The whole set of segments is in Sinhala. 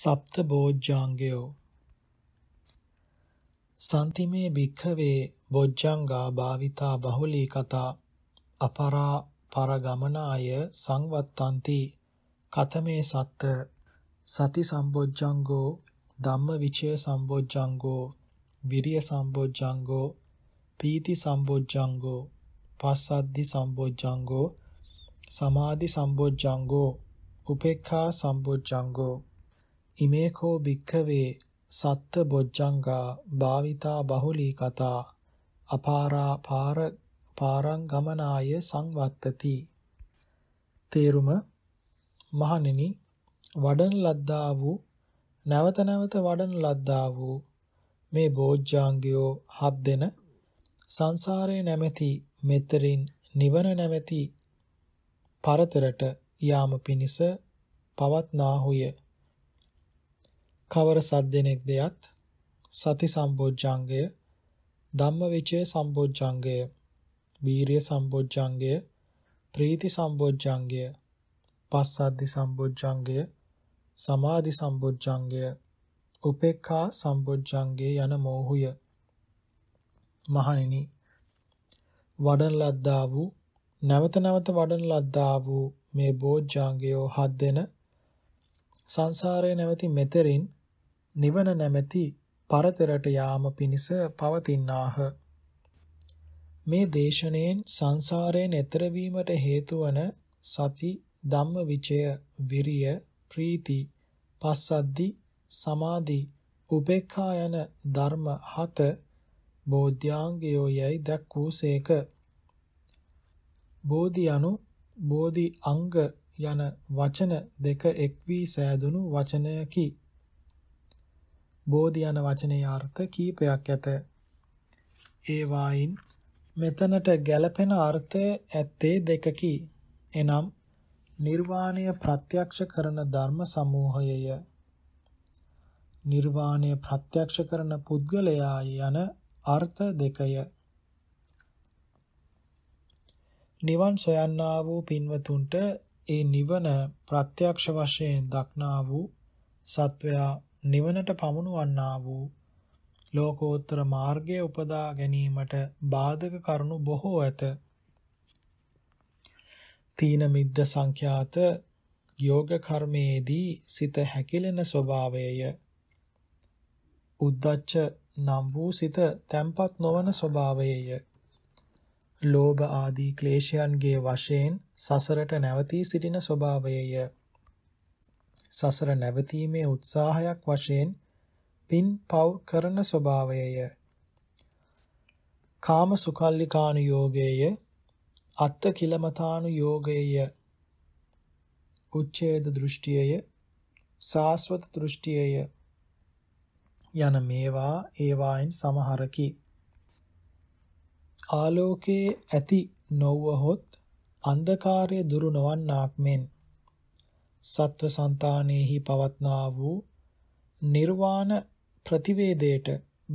සප්ත බෝධ්‍යාංගයෝ සන්තිමේ භික්ඛවේ බොජ්ජංගා භාවිතා බහුලී කතා අපරා පරගමනාය සංවත්තಂತಿ කතමේ සත්ත සති සම්බොජ්ජංගෝ ධම්මවිචය සම්බොජ්ජංගෝ විරිය සම්බොජ්ජංගෝ පීති සම්බොජ්ජංගෝ පස්සද්දි සම්බොජ්ජංගෝ සමාධි සම්බොජ්ජංගෝ උපේක්ඛා සම්බොජ්ජංගෝ ඉමේකෝ භික්ඛවේ සත්ත බොජ්ජංගා භාවිතා බහුලී කතා අපාරා පාර පාරංගමනාය සංවත්තති තේරුම මහණෙනි වඩන ලද්දා වූ නැවත නැවත වඩන ලද්දා වූ මේ බෝධ්‍යාංගයෝ හත් දෙන සංසාරේ නැමැති මෙතරින් නිවන නැමැති පරතරට යාම පිණිස පවත්නාහුය කවර සද්දෙනෙක් දෙයත් සති සම්බෝජ්ජංගය ධම්මවිචය සම්බෝජ්ජංගය වීරිය සම්බෝජ්ජංගය ප්‍රීති සම්බෝජ්ජංගය පස්සද්ධි සම්බෝජ්ජංගය සමාධි සම්බෝජ්ජංගය උපේක්ඛා සම්බෝජ්ජංගය යන මෝහුය මහණෙනි වඩන ලද්දා වූ නැවත නැවත වඩන ලද්දා වූ මේ බෝධ්‍යාංගය හත් දෙන සංසාරයේ නැවති මෙතරින් නිවන නැමැති පරතරට යාම පිණිස පවතිනාහ. මේ දේශනෙන් සංසාරයෙන් එතර වීමට හේතු වන සති ධම්මවිචය විරිය ප්‍රීති පස්සද්දි සමාධි උපේක්ඛා යන ධර්ම හත බෝධ්‍යාංගයෝ යයි දක්වූසේක බෝධි අනු බෝධි අංග යන වචන දෙක එක් වී සෑදුණු වචනයකි බෝධි යන වචනේ අර්ථ කීපයක් ඇත. ඒ වයින් මෙතනට ගැළපෙන අර්ථය ඇත්තේ දෙකකි. එනම් නිර්වාණය ප්‍රත්‍යක්ෂ කරන ධර්ම සමූහයය. නිර්වාණය ප්‍රත්‍යක්ෂ කරන පුද්ගලයා යන අර්ථ දෙකය. නිවන් සොයන්නා වූ පින්වතුන්ට ඒ නිවන ප්‍රත්‍යක්ෂ වශයෙන් දක්නා වූ සත්වයා නිවනට පමුණුවන්නා වූ ලෝකෝත්තර මාර්ගය උපදා ගැනීමට බාධක කරුණු බොහෝ ඇත. තීන මිද්ද සංඛ්‍යාත යෝග කර්මයේදී සිත හැකිලෙන ස්වභාවයය. උද්දච්ච නම් වූ සිත තැම්පත් නොවන ස්වභාවයය. ලෝභ ආදී ක්ලේශයන්ගේ වශයෙන් සසරට නැවතී සිටින ස්වභාවයය. සසර නැවතීමේ උත්සාහයක් වශයෙන් පින් පව් කරන ස්වභාවයය. කාම සුකල්ලිකානු යෝගයේය අත්ත කිලමතානු යෝගයේය උච්ඡේද දෘෂ්ටියය සාස්වත දෘෂ්ටියය යන මේවා ඒවායින් සමහරකි ආලෝකයේ ඇති නොවහොත් අන්ධකාරය දුරු නොවන්නාක් මෙන් සත්ව సంతානෙහි පවත්නා වූ නිර්වාණ ප්‍රතිවේදයට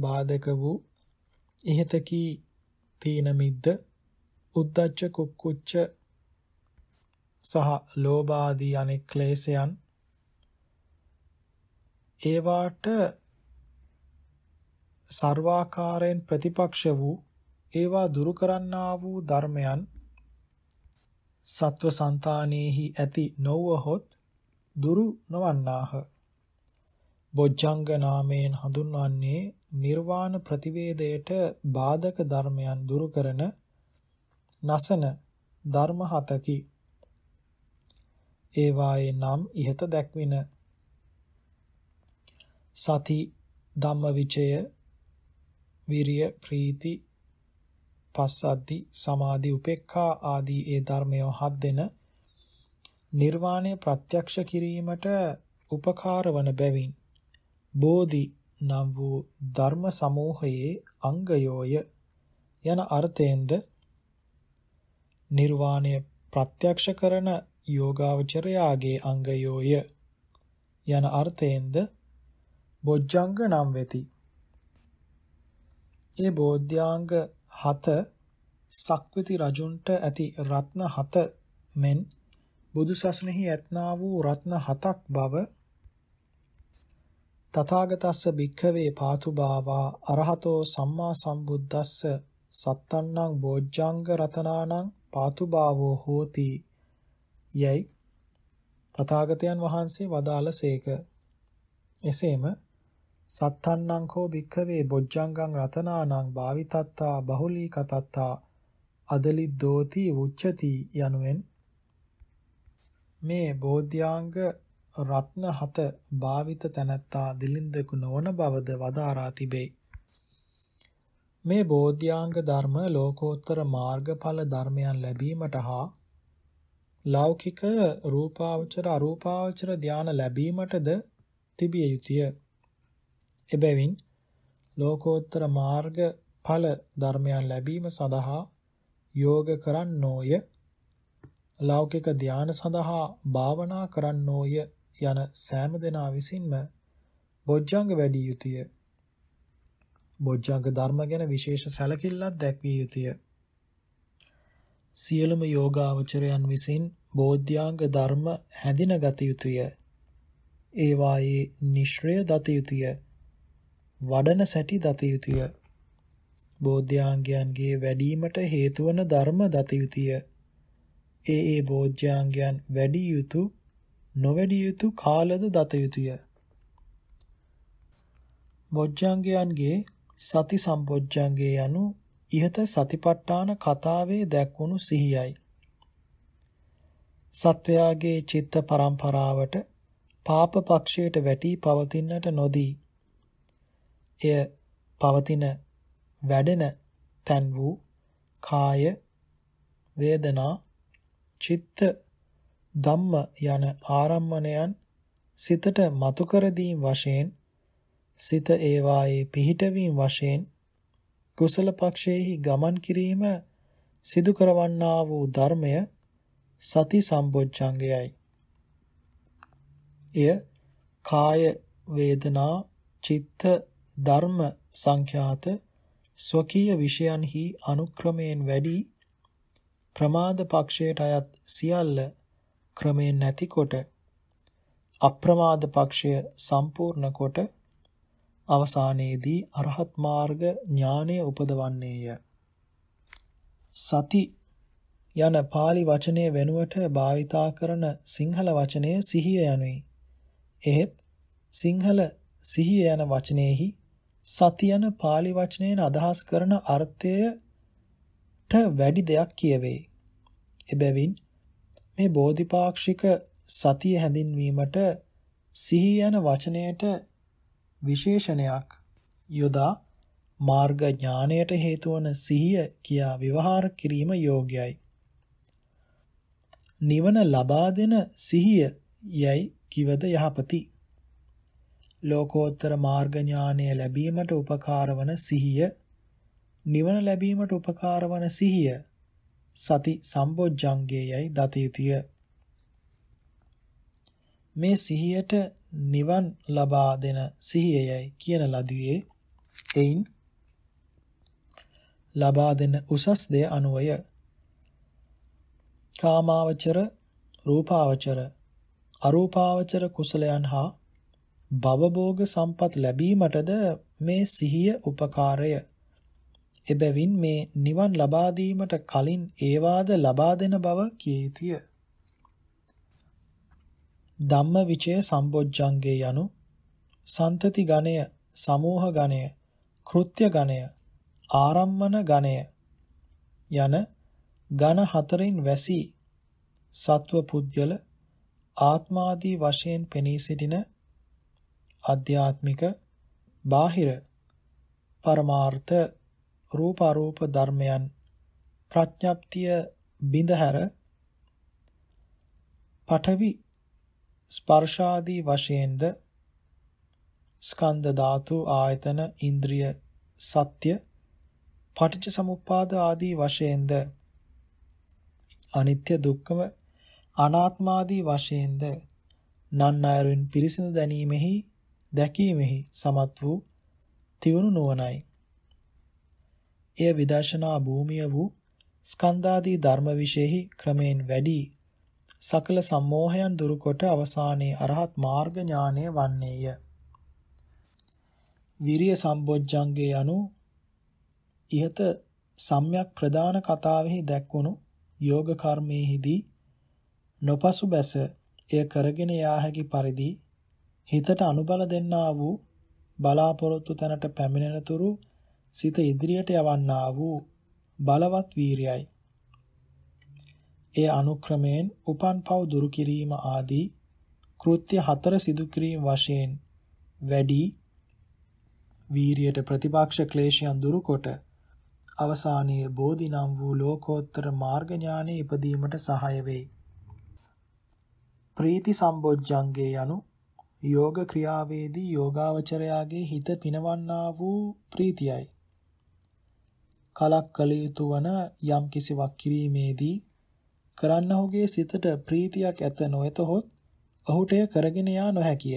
බාධක වූ ඉහතකී තීන මිද්ද උද්දච්ච කුක්කුච්ච සහ ලෝභ ආදී අනෙක් ක්ලේශයන් ඒවාට සර්වාකාරයෙන් ප්‍රතිපක්ෂ වූ ඒවා දුරු කරන්නා වූ ධර්මයන් සත්ව సంతානෙහි ඇති නොවහොත් දුරු නොවන්නාහ. බොජ්ජංග නාමයෙන් හඳුන්වන්නේ නිර්වාණ ප්‍රතිවේදයට බාධක ධර්මයන් දුරු කරන නසන ධර්ම හතකි. ඒවායේ නම් ඉහත දැක්වින සති ධම්මවිචය විරිය ප්‍රීති පස්සද්දි සමාධි උපේක්ඛා ආදී ඒ ධර්මයෝ හත් දෙන නිර්වාණය ප්‍රත්‍යක්ෂ කිරීමට උපකාර වන බැවින් බෝධි නම් වූ ධර්ම සමූහයේ අංගයෝය යන අර්ථයෙන්ද නිර්වාණය ප්‍රත්‍යක්ෂ කරන යෝගාවචරයාගේ අංගයෝය යන අර්ථයෙන්ද බොජ්ජංග නම් වෙති. ඒ බෝධ්‍යාංග 7 සක්විති රජුන්ට ඇති රත්න 7 මෙන් බුදුසසුනේහි ඇත්නා වූ රත්න 7ක් බව තථාගතස්ස භික්ඛවේ පාතුභාවා අරහතෝ සම්මා සම්බුද්දස්ස සත්තන්නං බෝධ්ජංග රතනානං පාතුභාවෝ හෝති යයි තථාගතයන් වහන්සේ වදාළසේක එසේම සත්තන්නං කෝ භික්ඛවේ බොජ්ජංගං රතනානං භාවිතත්තා බහුලී කතත්තා අදලිද්දෝති උච්චති යනුවෙන් මේ බෝධ්‍යාංග රත්න හත භාවිත තැනැත්තා දිලින්දෙකු නොවන බවද වදාරා තිබේ. මේ බෝධ්‍යාංග ධර්ම ලෝකෝත්තර මාර්ගඵල ධර්මයන් ලැබීමට හා ලෞකික රූපාවචර අරූපාවචර ධානය ලැබීමටද තිබිය යුතුය. එබැවින් ලෝකෝත්තර මාර්ග ඵල ධර්මයන් ලැබීම සඳහා යෝග කරන්නෝය ලෞකික ධානය සඳහා භාවනා කරන්නෝය යන සෑම දෙනා විසින්ම බොජ්ජංග වැඩි යුතුය බොජ්ජංග ධර්ම ගැන විශේෂ සැලකිල්ලක් දැක්විය යුතුය සියලුම යෝගාවචරයන් විසින් බෝධ්‍යාංග ධර්ම හැඳින ගත යුතුය ඒවායේ නිශ්‍රය දත යුතුය වඩන සැටි දත යුතුය. බෝධ්‍යාංගයන්ගේ වැඩිවීමට හේතු වන ධර්ම දත යුතුය. ඒ ඒ බෝධ්‍යාංගයන් වැඩි යුතු නොවැඩි යුතු කාලද දත යුතුය. බොජ්ජාංගයන්ගේ සති සම්බොජ්ජාංගය යනු ইহත සතිපට්ඨාන කතාවේ දැක්වුණු සිහියයි. සත්වයාගේ චිත්ත පරම්පරාවට පාප පක්ෂයට වැටි පවතින්නට නොදී එය පවතින වැඩෙන තන් වූ කාය වේදනා චිත්ත ධම්ම යන ආරම්මණයන් සිතට මතු කර දීම වශයෙන් සිත ඒවායේ පිහිටවීම වශයෙන් කුසල පක්ෂයේහි ගමන් කිරීම සිදු කරවන්නා වූ ධර්මය සති සම්බොජ්ජංගයයි. එය කාය වේදනා චිත්ත ධර්ම සංඛ්‍යාත ස්වකීය විෂයන්හි අනුක්‍රමයෙන් වැඩි ප්‍රමාද පක්ෂයට අයත් සියල්ල ක්‍රමයෙන් නැතිකොට අප්‍රමාද පක්ෂය සම්පූර්ණ කොට අවසානයේදී අරහත් මාර්ග ඥානය උපදවන්නේය. සති යන pāli වචනය වෙනුවට භාවිතා කරන සිංහල වචනය සිහිය යනුයි. එහෙත් සිංහල සිහිය යන වචනයෙහි සතියන pāli වචනයෙන් අදහස් කරන අර්ථයට වැඩි දෙයක් කියවේ. එබැවින් මේ බෝධිපාක්ෂික සතිය හැඳින්වීමට සිහි යන වචනයට විශේෂණයක් යොදා මාර්ග ඥාණයට හේතු වන සිහිය කියා විවහාර කිරීම යෝග්‍යයි. නිවන ලබා දෙන සිහිය යයි කිවද යහපති. ලෝකෝත්තර මාර්ග ඥානය ලැබීමට උපකාර වන සිහිය නිවන ලැබීමට උපකාර වන සිහිය සති සම්බොජ්ජංගයේයි දත යුතුය මේ සිහියට නිවන් ලබා දෙන සිහියයි කියන ලදුවේ එයින් ලබා දෙන උසස් දෙය අනුවය කාමාවචර රූපාවචර අරූපාවචර කුසලයන් හා භවභෝග සම්පත් ලැබීමටද මේ සිහිය උපකාරය. එබැවින් මේ නිවන් ලබා දීමට කලින් ඒවාද ලබා දෙන බව කිය යුතුය. ධම්මවිචය සම්බොජ්ජංගේ යනු සන්තති ගණය, සමෝහ ගණය, කෘත්‍ය ගණය, ආරම්මන ගණය යන ඝන හතරින් වැසි සත්ව පුද්ගල ආත්මාදී වශයෙන් පෙනී සිටින ආධ්‍යාත්මික බාහිර පරමාර්ථ රූප අරූප ධර්මයන් ප්‍රඥාප්තිය බිඳහැර පඨවි ස්පර්ශාදී වශයෙන්ද ස්කන්ධ ධාතු ආයතන ඉන්ද්‍රිය සත්‍ය පටිච්ච සමුප්පාද ආදී වශයෙන්ද අනිත්‍ය දුක්ඛම අනාත්මාදී වශයෙන්ද නන් අයරින් පිරිසිදු දැනීමෙහි දැකීමෙහි සමත් වූ තිවුණු නුවණයි. එය විදර්ශනා භූමිය වූ ස්කන්ධාදී ධර්ම විශේෂෙහි ක්‍රමෙන් වැඩි සකල සම්මෝහයන් දුරුකොට අවසානයේ අරහත් මාර්ග ඥානය වන්නේය. විරිය සම්බොජ්ජංගේ යනු ইহත සම්‍යක් ප්‍රදාන කතාවෙහි දැක්වුණු යෝග කර්මයේදී නොපසු බැස එය කරගෙන යා හැකි පරිදි හිතට අනුබල දෙන්නා වූ බලාපොරොත්තු තැනට පැමිණෙනතුරු සිත ඉදිරියට යවන්නා වූ බලවත් වීරියයි. ඒ අනුක්‍රමයෙන් උපන් පව් දුරු කිරීම ආදී කෘත්‍ය හතර සිදු කිරීම වශයෙන් වැඩි වීරියට ප්‍රතිපක්ෂ ක්ලේශයන් දුරු කොට අවසානයේ බෝධි නම් වූ ලෝකෝත්තර මාර්ග ඥානෙ ඉපදීමට සහාය වේ. ප්‍රීති සම්බොජ්ජංගේ යනු යෝග ක්‍රියාවේදී යෝගාවචරයාගේ හිත පිනවන්නා වූ ප්‍රීතියයි. කලක් කල යුතු වන යම් කිසිවක් කිරීමේදී කරන්න ඔහුගේ සිතට ප්‍රීතියක් ඇත නොඇතහොත් ඔහුට එය කරගෙන යා නොහැකිය.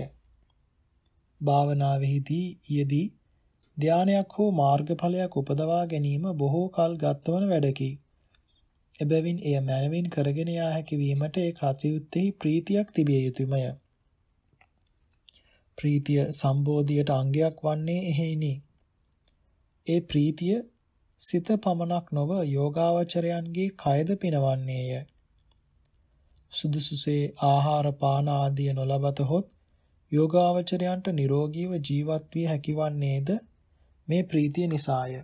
භාවනාවෙහිදී යෙදී ධානයක් හෝ මාර්ගඵලයක් උපදවා ගැනීම බොහෝ කල් ගතවන වැඩකි. එබැවින් එය මනමින් කරගෙන යා හැකි වීමට ඒ කටයුත්තේ ප්‍රීතියක් තිබිය යුතුයමය. ප්‍රීතිය සම්බෝධියට අංගයක් වන්නේ එහෙයිනි. ඒ ප්‍රීතිය සිත පමණක් නොව යෝගාවචරයන්ගේ කයද පිනවන්නේය. සුදුසුසේ ආහාර පාන ආදිය නොලබතහොත් යෝගාවචරයන්ට නිරෝගීව ජීවත් විය හැකිවන්නේද මේ ප්‍රීතිය නිසාය.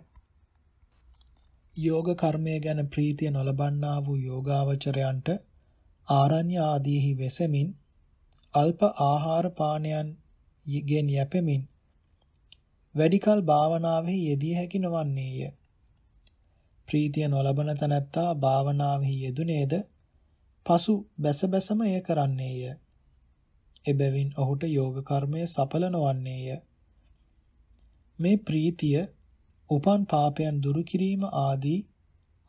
යෝග කර්මය ගැන ප්‍රීතිය නොලබන්නා වූ යෝගාවචරයන්ට ආරණ්‍ය ආදීහි වෙසමින් අල්ප ආහාර පානයන් ගෙන් යැපෙමින් වැඩිකල් භාවනාවෙහි යෙදිය හැකි නොවන්නේය. ප්‍රීතිය නොලබන තැනැත්තා භාවනාවෙහි යෙදුනේද පසු බැස බැසම එය කරන්නේය. එබැවින් ඔහුට යෝග කර්මය සඵල නොවන්නේය. මේ ප්‍රීතිය උපන් පාපයන් දුරු කිරීම ආදී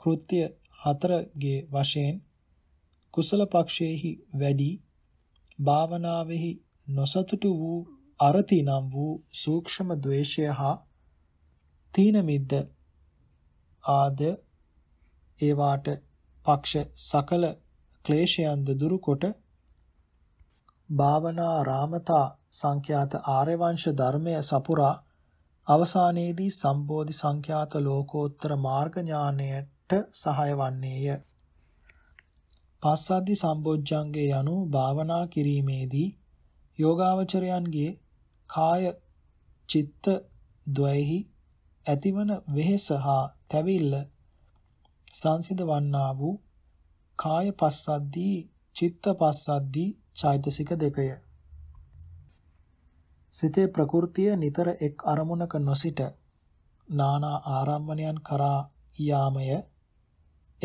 කෘත්‍ය හතරගේ වශයෙන් කුසල පක්ෂයේහි වැඩි භාවනාවෙහි නොසතුටු වූ අරති නම් වූ සූක්ෂම ද්වේෂය හා තීන මිද්ද ආද ඒවාට පක්ෂ සකල ක්ලේශයන්ද දුරුකොට භාවනා රාමතා සංඛ්‍යාත ආර්යවංශ ධර්මය සපුරා අවසානයේදී සම්බෝධි සංඛ්‍යාත ලෝකෝත්තර මාර්ග ඥාණයට සහාය වන්නේය. පස්සද්ධි සම්බොජ්ජංගේ යනු භාවනා කිරීමේදී යෝගාවචරයන්ගේ කාය චිත්ත ද්වයෙහි ඇතිවන වෙහෙස හා තැවිල්ල සංසිඳ වන්නා වූ කාය පස්සද්දී චිත්ත පස්සද්දී චෛතසික දෙකය. සිතේ ප්‍රകൃතිය නිතර එක් අරමුණක නොසිට නානා ආරම්මණයන් කරා යාමය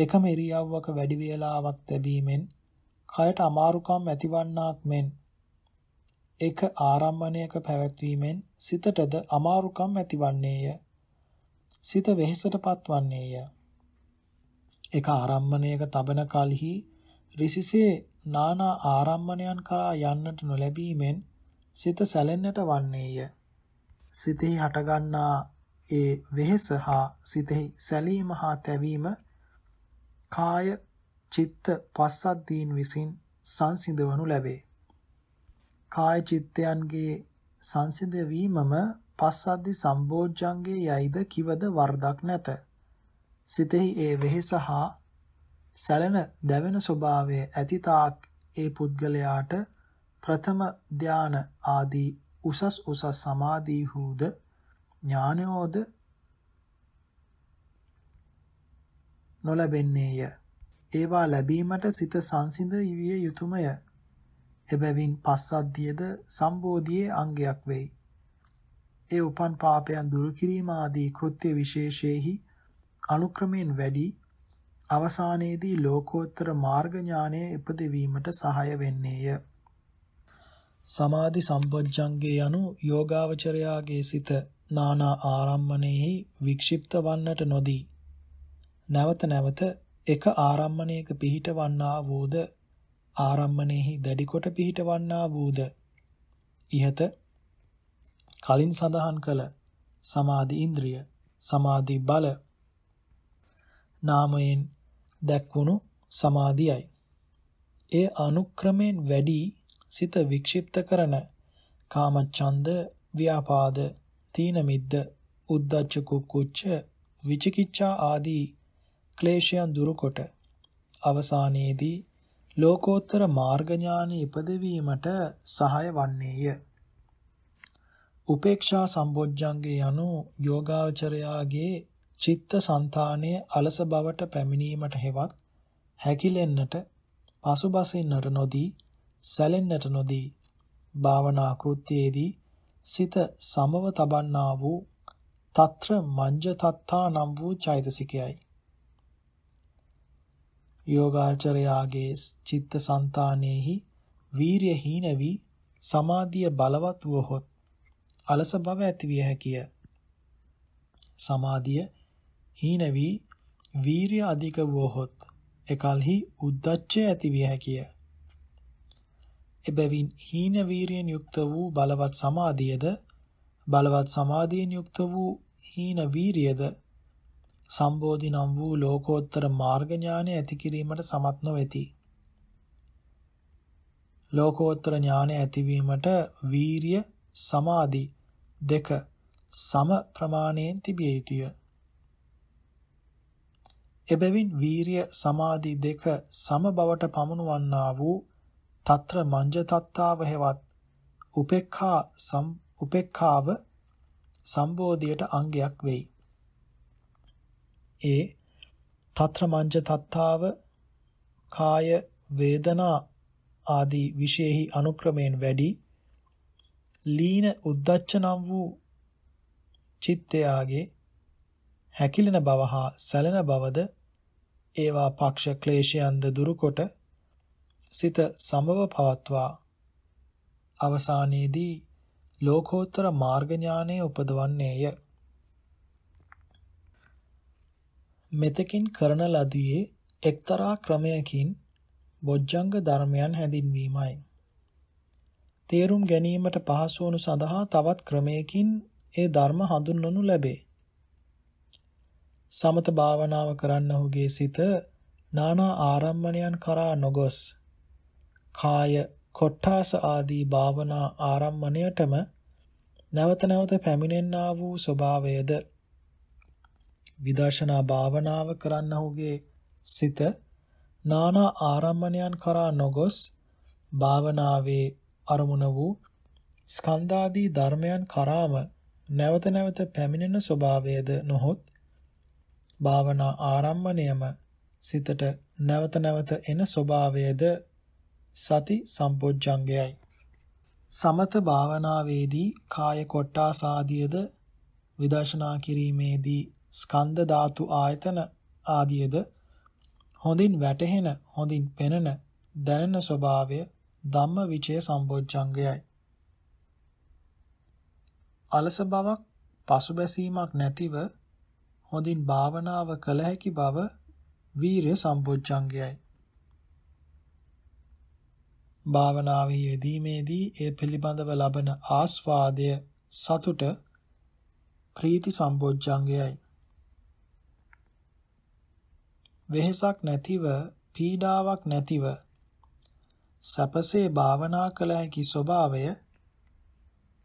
එකම ඉරියව්වක වැඩි වේලාවක් තැබීමෙන් කයට අමාරුකම් ඇතිවන්නාක් මෙන් එක ආරම්මණයක පැවැත්වීමෙන් සිතටද අමාරුකම් ඇතිවන්නේය. සිත වෙහෙසට පත්වන්නේය. එක ආරම්මණයක තබන කලෙහි රිසිසේ නානා ආරම්මණයන් කරා යන්නට නොලැබීමෙන් සිත සැලෙන්නට වන්නේය. සිතෙහි හටගන්නා ඒ වෙහෙස හා සිතෙහි සැලීම හා තැවීම කාය චිත්ත පස්සද්ධීන් විසින් සංසිඳවනු ලැබේ. කාය චිත්තයන්ගේ සංසිඳ වීමම පස්සද්දි සම්බෝධ්‍යංගේ යයිද කිවද වරදක් නැත. සිතෙහි ඒ වෙහෙස හා සැලෙන දැවෙන ස්වභාවය ඇතිතාක් ඒ පුද්ගලයාට ප්‍රථම ධාන ආදී උසස් උසස් සමාධී හූද ඥානයෝද නොලැබෙන්නේය. ඒවා ලැබීමට සිත සංසිඳ විය යුතුයමය. එබැවින් පස්සද්ධියද සම්බෝධියේ අංගයක් වෙයි. ඒ උපන් පාපයන් දුරු කිරීම ආදී කෘත්‍ය විශේෂයේහි අනුක්‍රමයෙන් වැඩි අවසානයේදී ලෝකෝත්තර මාර්ග ඥානයේ ඉපදවීමට සහාය වෙන්නේය. සමාධි සම්පොච්චංගේ යනු යෝගාවචරයාගේ සිත නානා ආරම්මණයෙහි වික්ෂිප්ත වන්නට නොදී නැවත නැවත එක ආරම්මණයක පිහිටවන්නා වූද ආරම්මණයෙහි දැඩිකොට පිහිටවන්නා වූද ඉහත කලින් සඳහන් කළ සමාධි ඉන්ද්‍රිය සමාධි බල නාමයෙන් දැක්වුණු සමාධියයි ඒ අනුක්‍රමයෙන් වැඩි සිත වික්ෂිප්ත කරන කාමච්ඡන්ද ව්‍යාපාද තීන මිද්ද උද්දච්ච කුක්කුච්ච විචිකිච්ඡා ආදී ක්ලේශයන් දුරුකොට අවසානයේදී ලෝකෝත්තර මාර්ග ඥානෙ ඉපදවීමට සහාය වන්නේය. උපේක්ෂා සම්බොජ්ජංගේ යනු යෝගාචරයාගේ චිත්ත સંතානයේ අලස බවට පැමිණීමට හෙවත් හැකිලෙන්නට පසුබසින්නට නොදී සැලෙන්නට නොදී භාවනා කෘත්‍යයේදී සිත සමව තබන්නා වූ తත්‍ර මංජ තත්තා නම් වූ චෛතසිකයයි යෝගාචරයාගේ චිත්ත સંතානෙහි වීරිය හීන වී සමාධිය බලවත් වූහොත් අලස බව ඇතිවිය හැකිය. සමාධිය හීන වී වීරිය අධික වූහොත් එකල්හි උද්දච්චය ඇතිවිය හැකිය. එබැවින් හීන වීරියෙන් යුක්ත වූ බලවත් සමාධියද බලවත් සමාධියෙන් යුක්ත වූ හීන වීරියද සම්බෝධි නම් වූ ලෝකෝත්තර මාර්ග ඥානය ඇති කිරීමට සමත් නොවේති. ලෝකෝත්තර ඥානය ඇතිවීමට වීරිය සමාධි දෙක සම ප්‍රමාණයෙන් තිබිය යුතුය. එබැවින් වීරිය සමාධි දෙක සම බවට පමුණුවන්නා වූ తත්‍ර මංජ තත්තාව හේවත් උපේක්ඛා සම් උපේක්ඛාව සම්බෝධියට අංගයක් වෙයි. ඒ తත්‍ර මංජ තත්තාව කාය වේදනා ආදී විශේෂෙහි අනුක්‍රමයෙන් වැඩි ලීන උද්දච්ච නම් වූ චිත්තයාගේ හැකිලෙන බව හා සැලෙන බවද ඒවා පක්ෂ ක්ලේශයන්ද දුරුකොට සිත සමව පවත්වා අවසානයේදී ලෝකෝත්තර මාර්ග ඥානය උපදවන්නේය මෙතකින් කරන ලදියේ එක්තරා ක්‍රමයකින් බොජ්ජංග ධර්මයන් හැඳින්වීමයි. තේරුම් ගැනීමට පහසු වනු සඳහා තවත් ක්‍රමයකින් ඒ ධර්ම හඳුන්වනු ලැබේ. සමත භාවනාව කරන්නහුගේ සිත නානා ආරම්මණයන් කරා නොගොස් කාය කොට්ටාස ආදී භාවනා ආරම්මණයටම නැවත නැවත පැමිණෙන්නා වූ ස්වභාවයද විදර්ශනා භාවනාව කරන්නහුගේ සිත නානා ආරම්මණයන් කරා නොගොස් භාවනාවේ අරමුණ වූ ස්කන්ධාදී ධර්මයන් කරාම නැවත නැවත පැමිණෙන ස්වභාවයද නොහොත් භාවනා ආරම්මණයම සිතට නැවත නැවත එන ස්වභාවයද සති සම්පෝඥංගයයි සමත භාවනාවේදී කාය කොට්ටාස ආදියද විදර්ශනා කිරීමේදී ස්කන්ධ ධාතු ආයතන ආදියද හොඳින් වැටහෙන හොඳින් පෙනෙන දැනෙන ස්වභාවය ධම්ම විචය සම්බොජ්ජංගයයි. අලස බවක් පසුබැසීමක් නැතිව හොඳින් භාවනාව කළ හැකි බව වීරය සම්බොජ්ජංගයයි. භාවනාවේ යෙදීමේදී ඒ පිළිබඳව ලබන ආස්වාදය සතුට ප්‍රීති සම්බොජ්ජංගයයි. වෙහෙසක් නැතිව පීඩාවක් නැතිව සැපසේ භාවනා කළ හැකි ස්වභාවය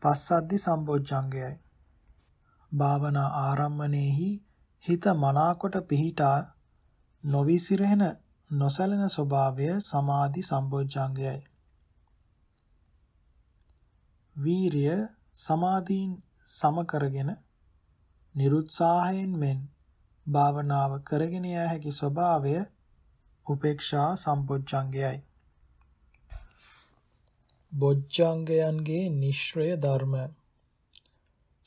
පස්සද්දි සම්බොජ්ජංගයයි. භාවනා ආරම්මණයෙහි හිත මනාකොට පිහිටා නොවිසිරෙන නොසැලෙන ස්වභාවය සමාධි සම්බොජ්ජංගයයි. වීරිය සමාධීන් සම කරගෙන නිරුත්සාහයෙන් මෙන් භාවනාව කරගෙන යා හැකි ස්වභාවය උපේක්ෂා සම්පොච්චංගයයි. බොජ්ජංගයන්ගේ නිශ්්‍රය ධර්ම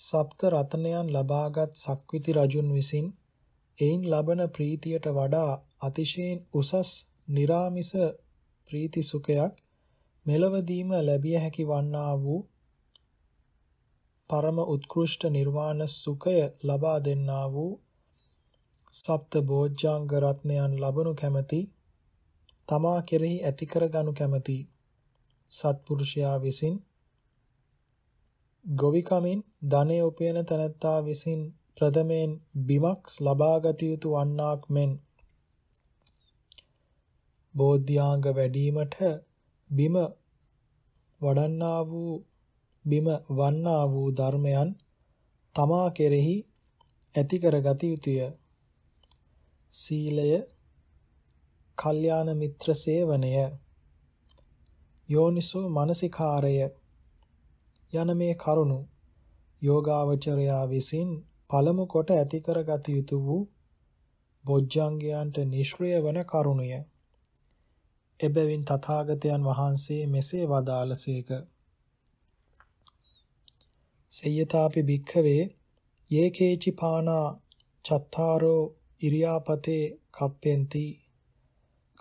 සප්ත රතනයන් ලබාගත් සක්විති රජුන් විසින් එයින් ලබන ප්‍රීතියට වඩා අතිශයින් උසස් निराமிස ප්‍රීති සුඛයක් මෙලවදීම ලැබිය හැකි වන්නා වූ පරම උත්කෘෂ්ඨ නිර්වාණ සුඛය ලබා දෙන්නා වූ සප්ත බෝධ්‍යාංග රත්නයන් ලබනු කැමැති තමා කෙරෙහි ඇති කරගනු කැමැති සත්පුරුෂයා විසින් ගොවිකමින් ධනෙ උපයන තනත්තා විසින් ප්‍රථමයෙන් බිමක් ලබාගත යුතු වන්නාක් මෙන් බෝධ්‍යාංග වැඩිවීමට බිම වඩන්නා වූ බිම වන්නා වූ ධර්මයන් තමා කෙරෙහි ඇති කරගත යුතුය සීලය කල්යාණ මිත්‍ර සේවනය යෝනිසෝ මනසිකාරය යන මේ කරුණු යෝගාවචරයා විසින් පළමු කොට ඇති කරගත යුතු වූ බොජ්ජංගයන්ට නිෂ්ක්‍රිය වන කරුණය. එබැවින් තථාගතයන් වහන්සේ මෙසේ වදාළසේක. සේයතාපි භික්ඛවේ යේකේචි පානා චත්තාරෝ ඉරියාපතේ කප්පෙන්ති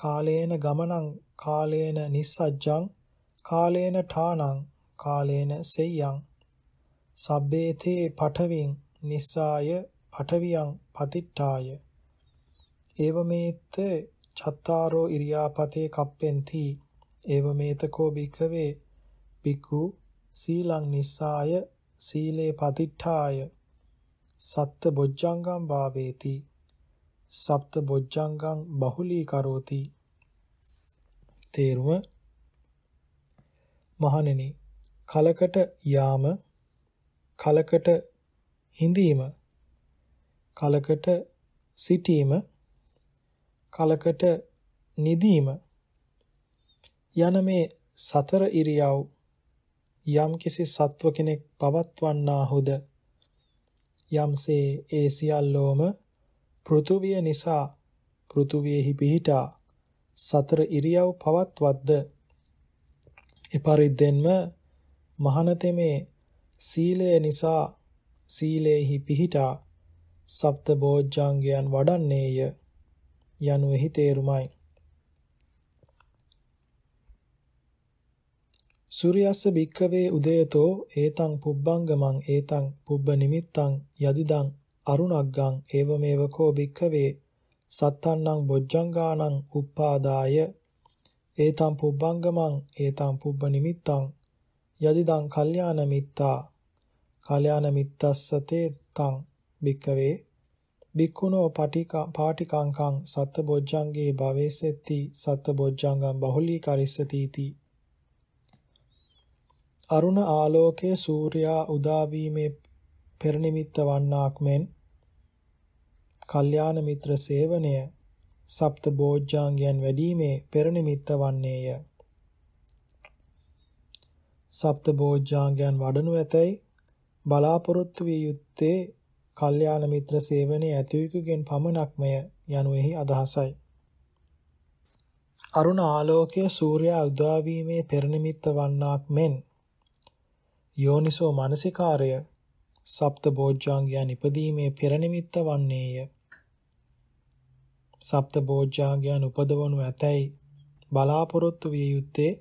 කාලේන ගමනං කාලේන නිස්සජ්ජං කාලේන ඨානං කාලේන සෙය්‍යං සබ්බේතේ පඨවින් නිස්සාය පඨවියං පතිට්ඨාය ඒවමේත චත්තාරෝ ඉරියාපතේ කප්පෙන්ති ඒවමේතකෝ භික්ඛවේ භික්ඛු සීලං නිස්සාය සීලේ පතිට්ඨාය සත්ත බොජ්ජංගම් භාවේති සප්ත බොජ්ජංගං බහුලී කරෝති තේරුම මහණෙනි කලකට යාම කලකට හිඳීම කලකට සිටීම කලකට නිදීම යන මේ සතර ඉරියව් යම්කිසි සත්ව කෙනෙක් පවත්වන්නාහුද යම්සේ ඒ සියල්ලෝම පෘථුවිය නිසා පෘථුවියෙහි පිහිටා සතර ඉරියව් පවත්වද්ද එපරිද්දෙන්ම මහනතෙමේ සීලය නිසා සීලේහි පිහිටා සප්ත බෝධ්ජාංගයන් වඩන්නේය යනුෙහි තේරුමයි සූර්යස්ස භික්කවේ උදයතෝ ඒතං පුබ්බංගමං ඒතං පුබ්බ නිමිත්තං යදිදං අරුණග්ගං ඒව මේවකෝ භික්ඛවේ සත්තන්නං බොජ්ජංගානං උප්පාදාය ඒතම් පුබ්බංගමං ඒතම් පුබ්බ නිමිත්තං යදිදං කල්යාණ මිත්තා කල්යාණ මිත්තස්සතේ තං භික්ඛවේ භික්ඛුනෝ පාටිකං පාටිකංකං සත්ත බොජ්ජංගේ භවේසෙත්ති සත්ත බොජ්ජංගං බහුලී කරිස්සති इति අරුණ ආලෝකයේ සූර්යා උදා වීමේ පෙරනිමිත්ත වන්නාක් මෙන් කල්යාණ මිත්‍ර සේවනය, සප්ත බෝධ්‍යාංගයන් වැඩිීමේ පෙරනිමිත්ත වන්නේය. සප්ත බෝධ්‍යාංගයන් වඩනු ඇතැයි බලාපොරොත්තු විය යුත්තේ කල්යාණ මිත්‍ර සේවනයේ ඇතිවෙකුගෙන් පමණක්මය යනුෙහි අදහසයි. අරුණ ආලෝකය සූර්යා උදා වීමේ පෙරනිමිත්ත වන්නාක් මෙන් යෝනිසෝ මානසිකාරය සප්ත බෝධ්‍යාංගයන් ඉපදීමේ පෙරනිමිත්ත වන්නේය. සප්තබෝධ්‍යාගයන් උපදවනු ඇතැයි බලාපොරොත්තු විය යුත්තේ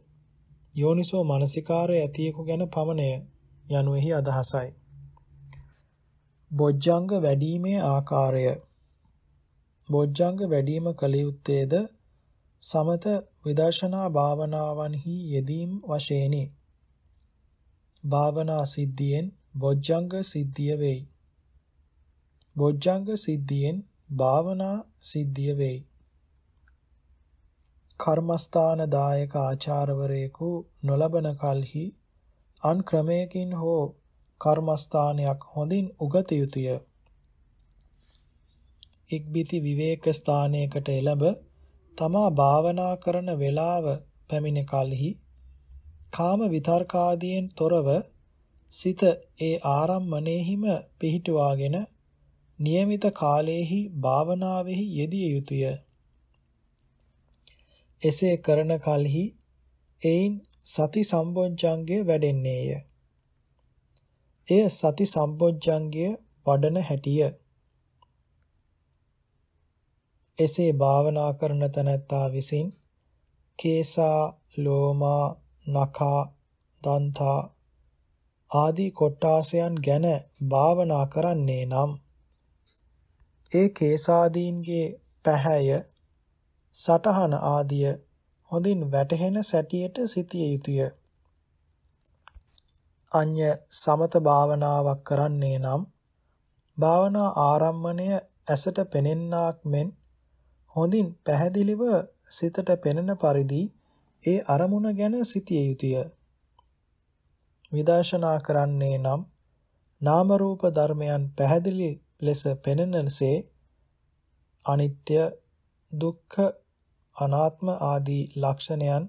යෝනිසෝ මානසිකාරය ඇතියෙකු ගැන පමණය යනුෙහි අදහසයි. බොජ්ජංග වැඩිීමේ ආකාරය බොජ්ජංග වැඩිම කළ යුත්තේද සමත විදර්ශනා භාවනාවන්හි යෙදීම් වශයෙනි. භාවනා සිද්ධියෙන් බොජ්ජංග සිද්ධිය වෙයි. බොජ්ජංග සිද්ධියෙන් භාවනා සිද්ධිය වෙයි. කර්මස්ථාන දායක ආචාර්යවරයෙකු නොලබන කලෙහි අන් ක්‍රමයකින් හෝ කර්මස්ථානයක් හොඳින් උගත යුතුය. ඉක්බිති විවේක ස්ථානයකට එළඹ තමා භාවනා කරන වේලාව පැමිණ කලෙහි කාම විතර්කාදියෙන් තොරව සිත ඒ ආරම්මණයෙහිම පිහිටුවාගෙන નિયમિත කාලයේහි භාවනාවෙහි යෙදිය යුතුය. එසේ කරන කලෙහි එයින් සති සම්බොජ්ජංගය වැඩෙන්නේය. එය සති සම්බොජ්ජංගය වඩන හැටිය. එසේ භාවනා කරන තැනැත්තා විසින් කේසා ලෝමා නඛා දන්තා ආදී කොට්ටාසයන් ගැන භාවනා කරන්නේ නම් ඒ කේසාදීන්ගේ පැහැය සටහන ආදිය හොඳින් වැටහෙන සැටියට සිටිය යුතුය. අඤ්‍ය සමත භාවනාවක් කරන්නේ නම් භාවනා ආරම්මණය ඇසට පෙනෙන්නාක් මෙන් හොඳින් පැහැදිලිව සිතට පෙනෙන පරිදි ඒ අරමුණ ගැන සිටිය යුතුය. විදර්ශනා කරන්නේ නම් නාම රූප ධර්මයන් පැහැදිලි ලෙස පෙනෙනසේ අනිත්‍ය දුක්ඛ අනාත්ම ආදී ලක්ෂණයන්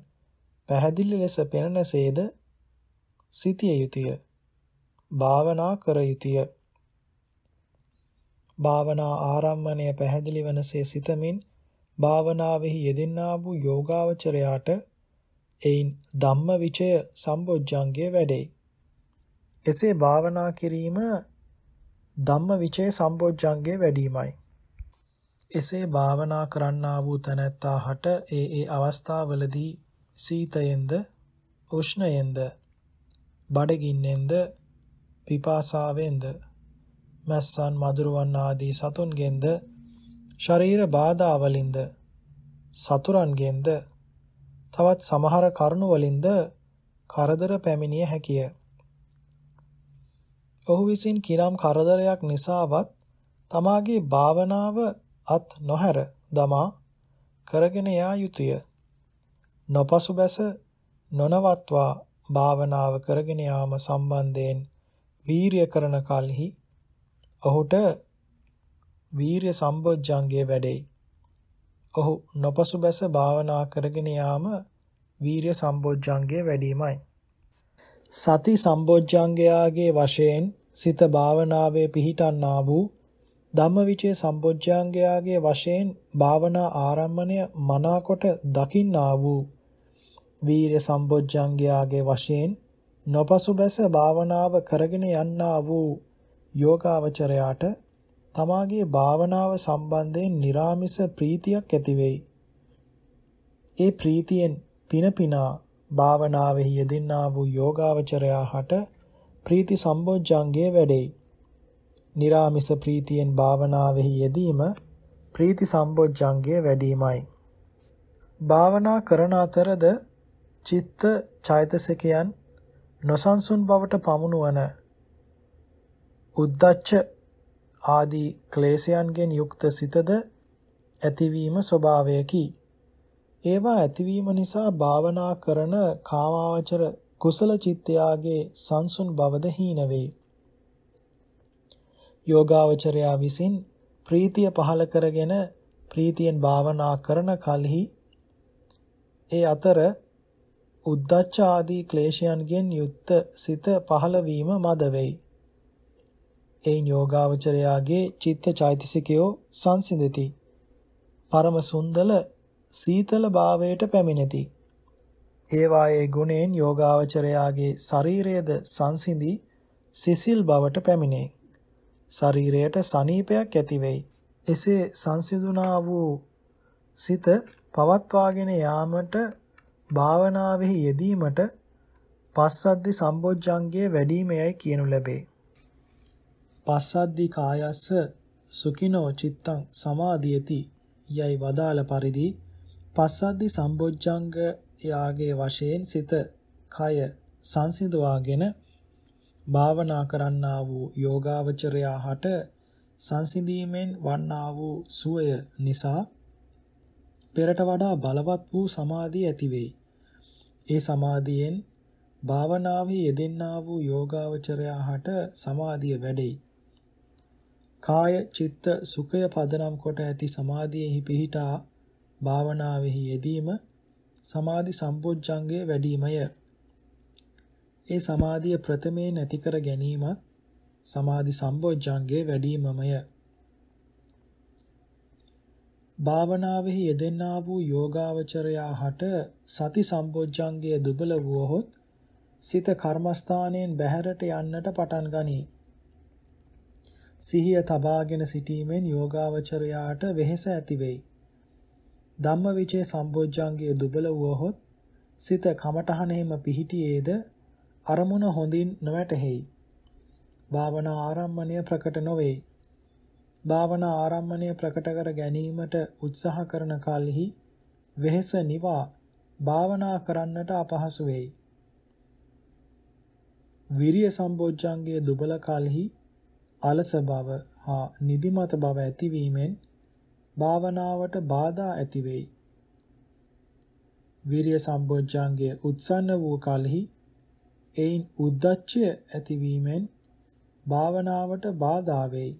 පැහැදිලි ලෙස පෙනෙනසේද සිටිය යුතුය භාවනා කර යුතුය භාවනා ආරම්මණය පැහැදිලි වනසේ සිතමින් භාවනාවෙහි යෙදෙන්නා වූ යෝගාවචරයාට එයින් ධම්මවිචය සම්බොජ්ජංගය වැඩේ. එසේ භාවනා කිරීම ධම්මවිචේ සම්බොජ්ජංගේ වැඩිමයි. එසේ භාවනා කරන්නා වූ තැනැත්තාහට ඒ ඒ අවස්ථාවලදී සීතයෙන්ද උෂ්ණයෙන්ද බඩගින්නෙන්ද පිපාසාවෙන්ද මැස්සන් මදුරුවන් ආදී සතුන්ගෙන්ද ශරීර බාධා වලින්ද සතුරන්ගෙන්ද තවත් සමහර කරුණු වලින්ද කරදර පැමිණිය හැකිය. ඔහු විසින් කිනම් කරදරයක් නිසාවත් තමාගේ භාවනාව අත් නොහැර දමා කරගෙන යා යුතුය. නොපසුබැස නොනවත්වා භාවනාව කරගෙන යාම සම්බන්ධයෙන් වීරිය කරන කලෙහි ඔහුට වීරිය සම්බොජ්ජංගයේ වැඩේ. ඔහු නොපසුබැස භාවනා කරගෙන යාම වීරිය සම්බොජ්ජංගයේ වැඩිමයි. සති සම්බොජ්ජංගයාගේ වශයෙන් සිත භාවනාවේ පිහිටන්නා වූ ධම්මවිචේ සම්පොජ්ජංගයාගේ වශයෙන් භාවනා ආරම්භණය මනාකොට දකින්නා වූ වීර සම්පොජ්ජංගයාගේ වශයෙන් නොපසුබැස භාවනාව කරගෙන යන්නා වූ යෝගාවචරයාට තමාගේ භාවනාව සම්බන්ධයෙන් निराமிස ප්‍රීතියක් ඇති ඒ ප්‍රීතියෙන් පිනපිනා භාවනාවෙහි යෙදෙන්නා වූ යෝගාවචරයා හට ප්‍රීති සම්බොජ්ජංගයේ වැඩෙයි. निराமிස ප්‍රීතියෙන් භාවනාවෙහි යෙදීම ප්‍රීති සම්බොජ්ජංගයේ වැඩිමයි. භාවනා කරන අතරද චිත්ත චෛතසිකයන් නොසන්සුන් බවට පමුණුවන උද්දච්ච ආදී ක්ලේශයන්ගෙන් යුක්ත සිතද ඇතිවීම ස්වභාවයකි. ඒවා ඇතිවීම නිසා භාවනා කරන කාමාවචර කුසල චිත්තයාගේ සංසුන් බවද හීන වේ. යෝගාවචරයා විසින් ප්‍රීතිය පහල කරගෙන ප්‍රීතියෙන් භාවනා කරන කලෙහි ඒ අතර උද්දච්ච ආදී ක්ලේශයන්ගෙන් යුක්ත සිත පහළ වීම මද වෙයි. ඒ යෝගාවචරයාගේ චිත්ත චෛතසිකයෝ සංසිඳති. පරම සුන්දල සීතල භාවයට පැමිණෙති. ඒවායේ ගුණෙන් යෝගාවචරයාගේ ශරීරයද සංසිඳී සිසිල් බවට පැමිණේ. ශරීරයට සනීපයක් ඇතිවෙයි. එසේ සංසිඳුණා වූ සිත පවත්වාගෙන යාමට භාවනාවෙහි යෙදීමට පස්සද්දි සම්බොජ්ජංගයේ වැඩිමයයි කියනු ලැබේ. පස්සද්දි කායස්ස සුඛිනෝ චිත්තං සමාධියති යයි වදාළ පරිදි පස්සද්දි සම්බොජ්ජංග යාගේ වශයෙන් සිත, කය සංසිඳවාගෙන භාවනා කරන්නා වූ යෝගාවචරයා හට සංසිඳීමෙන් වන්නා වූ සුවය නිසා පෙරට වඩා බලවත් වූ සමාධිය ඇති වෙයි. ඒ සමාධියෙන් භාවනාවේ යෙදෙන්නා වූ යෝගාවචරයා හට සමාධිය වැඩෙයි. කාය චිත්ත සුඛය පදනම් කොට ඇති සමාධියෙහි පිහිටා භාවනාවෙහි යෙදීම සමාධි සම්පෝඥංගයේ වැඩිමය. ඒ සමාධිය ප්‍රථමයෙන් ඇති කර ගැනීමත් සමාධි සම්පෝඥංගයේ වැඩිමමය. භාවනාවෙහි යෙදෙන්නා වූ යෝගාවචරයා හට සති සම්පෝඥංගයේ දුබල වුවහොත් සිත කර්මස්ථානයෙන් බැහැරට යන්නට පටන් ගනී. සිහිය තබාගෙන සිටීමෙන් යෝගාවචරයාට වෙහෙස ඇති වෙයි. ධම්මවිචේ සම්බොජ්ජංගයේ දුබල වුවහොත් සිත කමඨහනෙහිම පිහිටියේද අරමුණ හොඳින් නොවැටහෙයි. භාවනා ආරම්මණය ප්‍රකට නොවේ. භාවනා ආරම්මණය ප්‍රකට කර ගැනීමට උත්සාහ කරන කලෙහි වෙහෙස නිවා භාවනා කරන්නට අපහසු වෙයි. විරිය සම්බොජ්ජංගයේ දුබල කලෙහි අලස බව හා නිදිමත බව ඇතිවීමෙන් භාවනාවට බාධා ඇති වෙයි. විරිය සම්බොජ්ජංගය උත්සන්න වූ කලෙහි එයින් උද්දච්චය ඇතිවීමෙන් භාවනාවට බාධා වෙයි.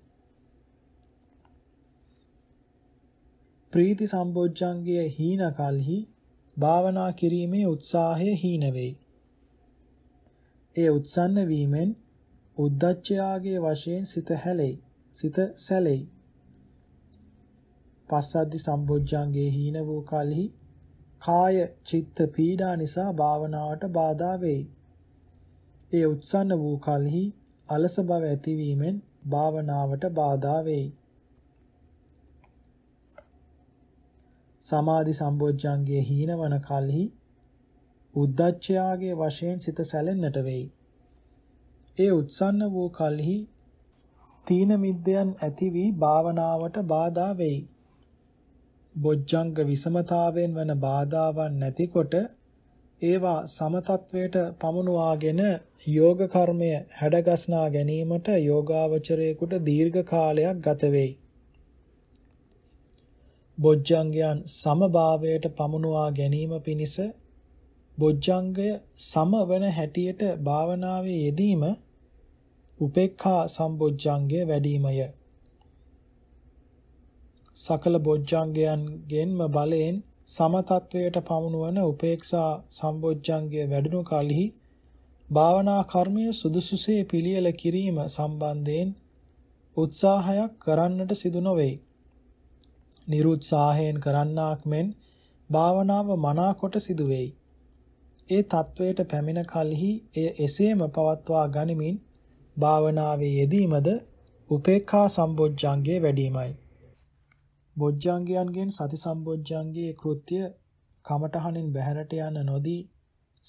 ප්‍රීති සම්බොජ්ජංගය හීන කලෙහි භාවනා කිරීමේ උත්සාහය හීන වෙයි. ඒ උත්සන්න වීමෙන් උද්දච්චයාගේ වශයෙන් සිත හැලෙයි. සිත සැලෙයි. පස්සද්ධි සම්බොජ්ජංගේ හීන වූ කලෙහි කාය චිත්ත පීඩා නිසා භාවනාවට බාධා වෙයි. ඒ උත්සන්න වූ කලෙහි අලස බව ඇතිවීමෙන් භාවනාවට බාධා වෙයි. සමාධි සම්බොජ්ජංගේ හීනවන කලෙහි උද්දච්චයාගේ වශයෙන් සිත සැලෙන්නට වෙයි. ඒ උත්සන්න වූ කලෙහි තීන මිද්දයන් ඇති වී භාවනාවට බාධා වෙයි. බොජ්ජංග විසමතාවෙන් වන බාධාවන් නැතිකොට ඒවා සමතත්වයට පමුණවාගෙන යෝග කර්මය හැඩගස්නා ගැනීමට යෝගාවචරයෙකුට දීර්ඝ කාලයක් ගත වෙයි. බොජ්ජංගයන් සමභාවයට පමුණවා ගැනීම පිණිස බොජ්ජංගය සමවන හැටියට භාවනාවේ යෙදීම උපේක්ඛා සම්බොජ්ජංගය වැඩිමය. සකල බොජ්ජංගයන්ගෙන්ම බලයෙන් සමතත්වයට පමුණුවන උපේක්ෂා සම්බොජ්ජංගය වැඩුණු කලෙහි භාවනා කර්මය සුදුසුසේ පිළියෙල කිරීම සම්බන්ධයෙන් උත්සාහයක් කරන්නට සිදු නොවේ. නිරුත්සාහයෙන් කරන්නාක් මෙන් භාවනාව මනාකොට සිදු වෙයි. ඒ తත්වයට පැමිණ කලෙහි එය එසේම පවත්වා ගනිමින් භාවනාවේ යෙදීමද උපේක්ඛා සම්බොජ්ජංගේ වැඩිමයි. බොජ්ජංගයන්ගෙන් සති සම්බොජ්ජංගයේ කෘත්‍ය කමඨහනින් බැහැරට යන නොදී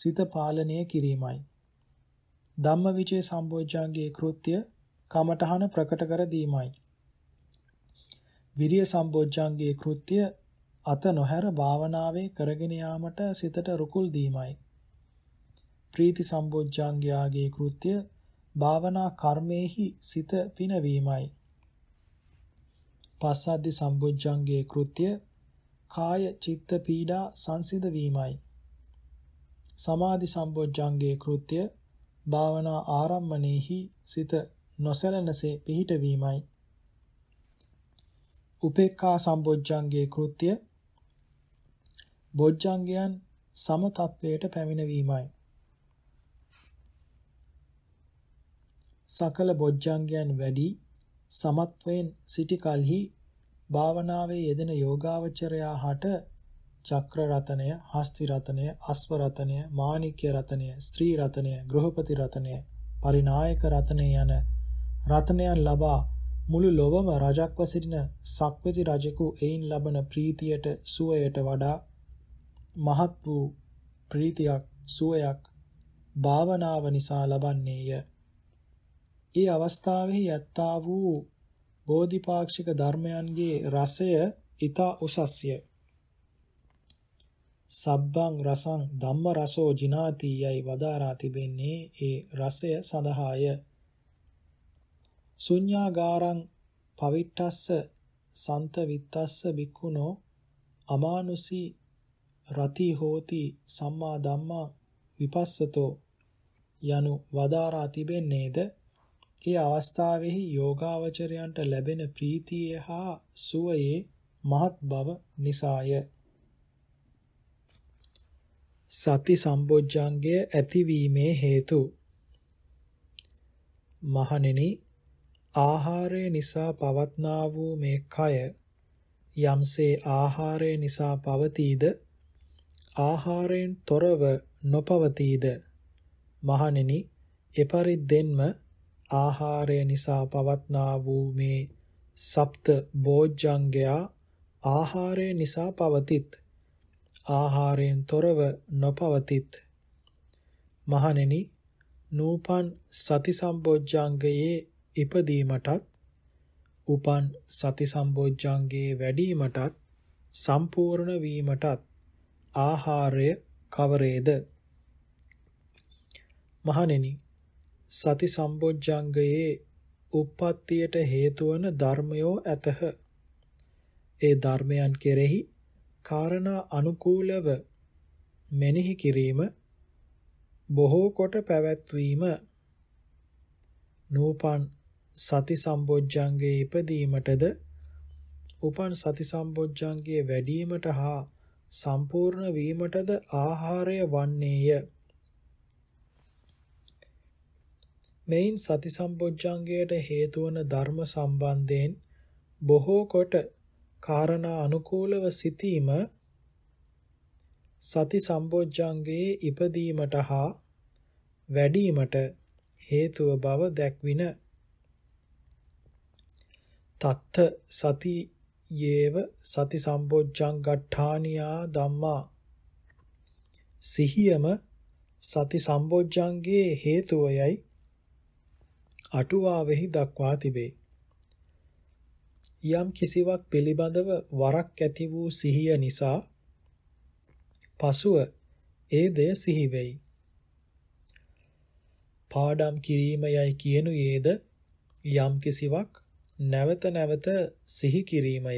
සිත පාලනය කිරීමයි. ධම්මවිචේ සම්බොජ්ජංගයේ කෘත්‍ය කමඨහන ප්‍රකට කර දීමයි. විරිය සම්බොජ්ජංගයේ කෘත්‍ය අත නොහැර භාවනාවේ කරගෙන යාමට සිතට රුකුල් දීමයි. ප්‍රීති සම්බොජ්ජංගයාගේ කෘත්‍ය භාවනා කර්මෙහි සිත පිනවීමයි. පස්සද්ධි සම්බොජ්ජංගයේ කෘත්‍ය කාය චිත්ත පීඩා සංසිඳ වීමයි. සමාධි සම්බොජ්ජංගයේ කෘත්‍ය භාවනා ආරම්මණයෙහි සිත නොසැලෙනසේ පිහිටවීමයි. උපේක්ඛා සම්බොජ්ජංගයේ කෘත්‍ය බොජ්ජංගයන් සම තත්වයට පැමිණවීමයි. සකල බොජ්ජංගයන් වැඩි සමත්වයෙන් සිටි කලෙහි භාවනාවේ යෙදෙන යෝගාවචරයා හට චක්‍ර රතනය, හස්ති රතනය, අස්ව රතනය, මාණික්‍ය රතනය, ස්ත්‍රී රතනය, ගෘහපති රතනය, පරිනායක රතනය යන රතනයන් ලබා මුළු ලොවම රජක්ව සිටින සක්විති රජෙකු එයින් ලබන ප්‍රීතියට සුවයට වඩා මහත් වූ ප්‍රීතියක් සුවයක් භාවනාව නිසා ලබන්නේය. ඒ අවස්ථාවෙහි යත්තා වූ බෝධිපාක්ෂික ධර්මයන්ගේ රසය ඊතා උසස්ය. සබ්බං රසං ධම්ම රසෝ ජිනාති යයි වදාරා තිබෙන්නේ ඒ රසය සඳහාය. ශුඤ්ඤාගාරං පවිට්ඨස්ස සන්ත විත්තස්ස බික්ඛුනෝ අමානුසි රති හෝති සම්මා ධම්මා විපස්සතෝ යනු වදාරා තිබෙන්නේද ඒ අවස්ථාවෙහි යෝගාවචරයන්ට ලැබෙන ප්‍රීතිය හා සුවයේ මහත් බව නිසාය. සති සම්බොජ්ජංගය ඇතිවීමේ හේතු මහණෙනි ආහාරය නිසා පවත්නා වූ මේ කය යම්සේ ආහාරය නිසා පවතීද ආහාරයෙන් තොරව නොපවතීද මහණෙනි එපරිද්දෙන්ම ආහාරය නිසා පවත්නා වූ මේ සප්ත බෝජ්ජංගයා ආහාරය නිසා පවතිත්. ආහාරයෙන් තොරව නොපවතිත්. මහණෙනි නූපන් සති සම්බෝජ්ජංගයේ ඉපදීමටත් උපන් සති සම්බෝජ්ජංගයේ වැඩිවීමටත් සම්පූර්ණ වීමටත් ආහාරය කවරේද මහණෙනි සති සම්බොජ්ජංගයේ උප්පත්තියට හේතු වන ධර්මයෝ ඇතහ. ඒ ධර්මයන් කෙරෙහි කාරණා අනුකූලව මෙනෙහි කිරීම බොහෝ කොට පැවැත්වීම නූපන් සති සම්බොජ්ජංගයේ ඉපදීමටද උපන් සති සම්බොජ්ජංගයේ වැඩිවීමට හා සම්පූර්ණ වීමටද ආහාරය වන්නේය මෙයින් සති සම්පොච්චංගයට හේතු වන ධර්ම සම්බන්ධයෙන් බොහෝ කොට කාරණා අනුකූලව සිටීම සති සම්පොච්චංගයේ ඉපදීමට හා වැඩිවීමට හේතුව බව දැක්වින තත්ත සති යේව සති සම්බොජ්ජං ගට්ඨානියා ධම්මා සිහියම සති සම්බොජ්ජංගේ හේතුවයයි අටුවාවෙහි දක්වා තිබේ. යම් කිසිවක් පිළිබඳව වරක් ඇති වූ සිහිය නිසා පසුව ඒ දෙය සිහි වෙයි. පාඩම් කිරීම යයි කියනුයේද යම් කිසිවක් නැවත නැවත සිහි කිරීමය.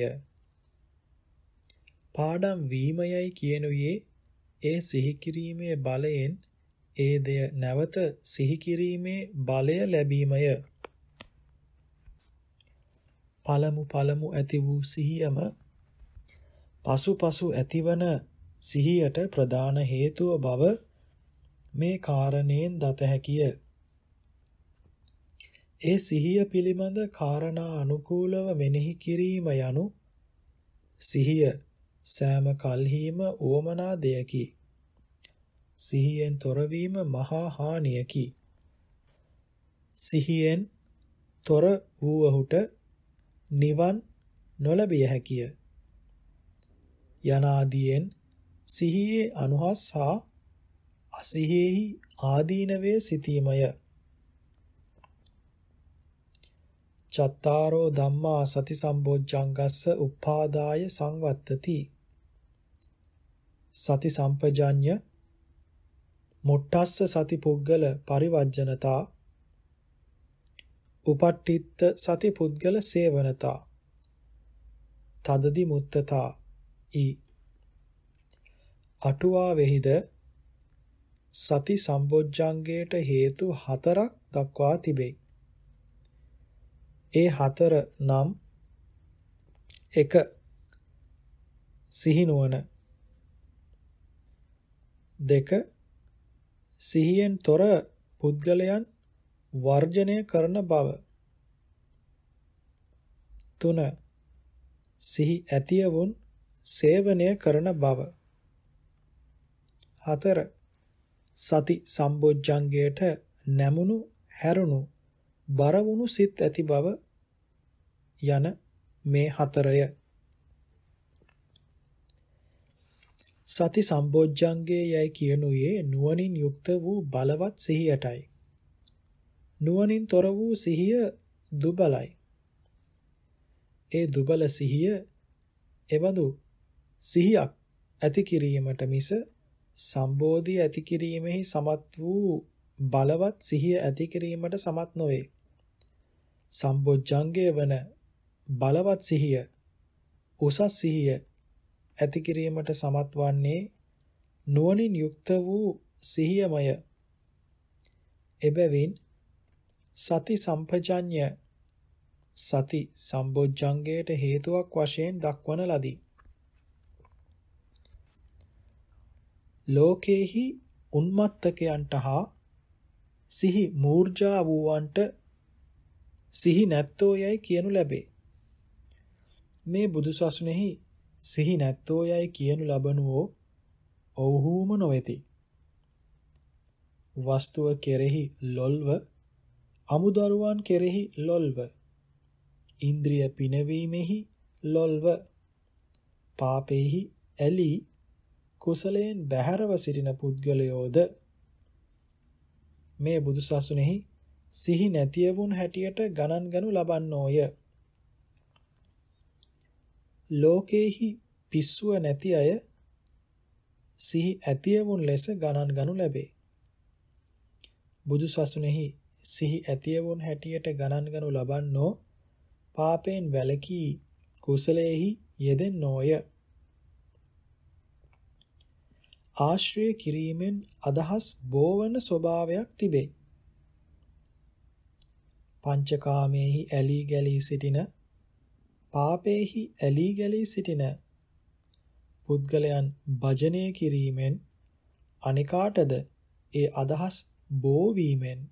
පාඩම් වීම යයි කියනුයේ ඒ සිහි කිරීමේ බලයෙන් ඒ දෙය නැවත සිහි කිරීමේ බලය ලැබීමය. පළමු පළමු ඇති වූ සිහියම පසුපසු ඇතිවන සිහියට ප්‍රධාන හේතුව බව මේ කාරණයෙන් දත හැකිය. ඒ සිහිය පිළිබඳ කාරණා අනුකූලව මෙනෙහි කිරීම යනු සිහිය සෑම කල්හිම උවමනා දෙයකි. සිහියෙන් තොරවීම මහා හානියකි. සිහියෙන් තොර වූවහුට නිවන් නොලැබිය හැකිය. යනාදීෙන් සිහියේ අනුහස් හා අසිහියෙහි ආදීනවේ සිටීමය. චත්තාරෝ ධම්මා සති සම්බොජ්ජංගස්ස උපාදාය සංවත්තති. සති සම්පජඤ්ඤ මුට්ටස්ස සති පුද්ගල පරිවර්ජනතා උපට්ඨිත්ත සති පුද්ගල සේවනතා තදදි මුත්තතා ඊ අටුවා වෙහිද සති සම්බොජ්ජංගයට හේතු හතරක් දක්වා තිබේ. ඒ හතර නම් 1 සිහිනුවන 2 සිහියෙන් තොර පුද්ගලයන් වර්ජණය කරන බව. 3. සිහි ඇතියවුන් සේවනය කරන බව. 4. සති සම්බොජ්ජංගයට නැමුණු හැරුණු බරවුණු සිත් ඇති බව යන මේ හතරය සති සම්බොජ්ජංගේ යයි කියනුයේ නුවණින් යුක්ත වූ බලවත් සිහියටයි. නුවණින් තොර වූ සිහිය දුබලයි. ඒ දුබල සිහිය එවඳු සිහියක් ඇති කිරීමට මිස සම්බෝධි ඇති කිරීමෙහි සමත් වූ බලවත් සිහිය ඇති කිරීමට සමත් නොවේ. සම්බොජ්ජංගය වන බලවත් සිහිය උසස් සිහිය ඇති කිරීමට සමත් වන්නේ නුවණින් යුක්ත වූ සිහියමය. එබැවින් සති සම්පජඤ්ඤ සති සම්බොජ්ජංගයට හේතුවක් වශයෙන් දක්වන ලදී. ලෝකේහි උන්මත්තකයන්ට හා සිහි මූර්ජා වූවන්ට සිහි නැත්තෝ යයි කියනු ලැබේ. මේ බුදුසසුනේහි සිහි නැත්තෝ යයි කියනු ලබනුවෝ ඔව්හූම නොවේති. වස්තුව කෙරෙහි ලොල්ව අමුදරුවන් කෙරෙහි ලොල්ව ඉන්ද්‍රිය පිනවීමෙහි ලොල්ව පාපෙහි ඇලී කුසලයෙන් බැහැරව සිටින පුද්ගලයෝද මේ බුදුසසුනේහි සිහි නැතිය වුන් හැටියට ගණන් ගනු ලබන්නෝය. ලෝකේහි පිස්සුව නැති අය සිහි ඇතියවුන් ලෙස ගණන් ගනු ලැබේ. බුදු සසුනේහි සිහි ඇතියවුන් හැටියට ගණන් ගනු ලබන්නෝ පාපයෙන් වැළකී කුසලයේහි යෙදෙන්නෝය. ආශ්‍රය කිරීමෙන් අදහස් බෝවන ස්වභාවයක් තිබේ. පංචකාමේහි ඇලී ගැලී සිටින පාපේහි ඇලී ගැලී සිටින පුද්ගලයන් භජනය කිරීමෙන් අනිකාටද ඒ අදහස් බෝවීමෙන්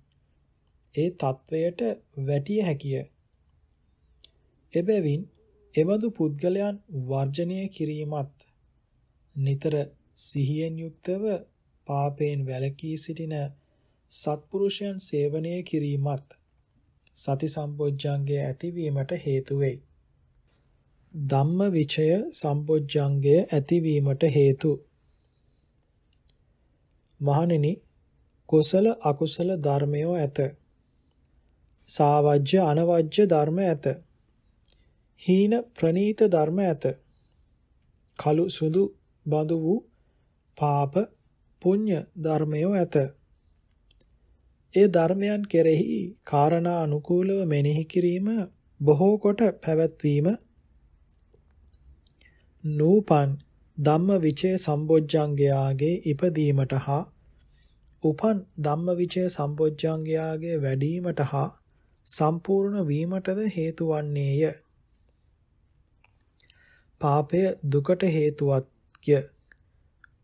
ඒ තත්වයට වැටිය හැකිය. එබැවින් එවදු පුද්ගලයන් වර්ජනය කිරීමත් නිතර සිහියෙන් යුක්තව පාපයෙන් වැළකී සිටින සත්පුරුෂයන් සේවනය කිරීමත් සති සම්පෝඥංගයේ ඇතිවීමට හේතු වෙයි. ධම්මවිචය සම්පොජ්ජංගය ඇතිවීමට හේතු මහණෙනි කුසල අකුසල ධර්මයෝ ඇත සාවජ්‍ය අනවජ්‍ය ධර්ම ඇත හීන ප්‍රනීත ධර්ම ඇත කළු සුදු බඳු වූ පාප පුඤ්ඤ ධර්මයෝ ඇත ඒ ධර්මයන් කෙරෙහි කාරණා අනුකූලව මෙනෙහි කිරීම බොහෝ කොට පැවැත්වීම නූපන් ධම්මවිචේ සම්බොජ්ජංගයාගේ ඉපදීමට හා උපන් ධම්මවිචේ සම්බොජ්ජංගයාගේ වැඩිවීමට හා සම්පූර්ණ වීමටද හේතු වන්නේය. පාපය දුකට හේතුවත්ය.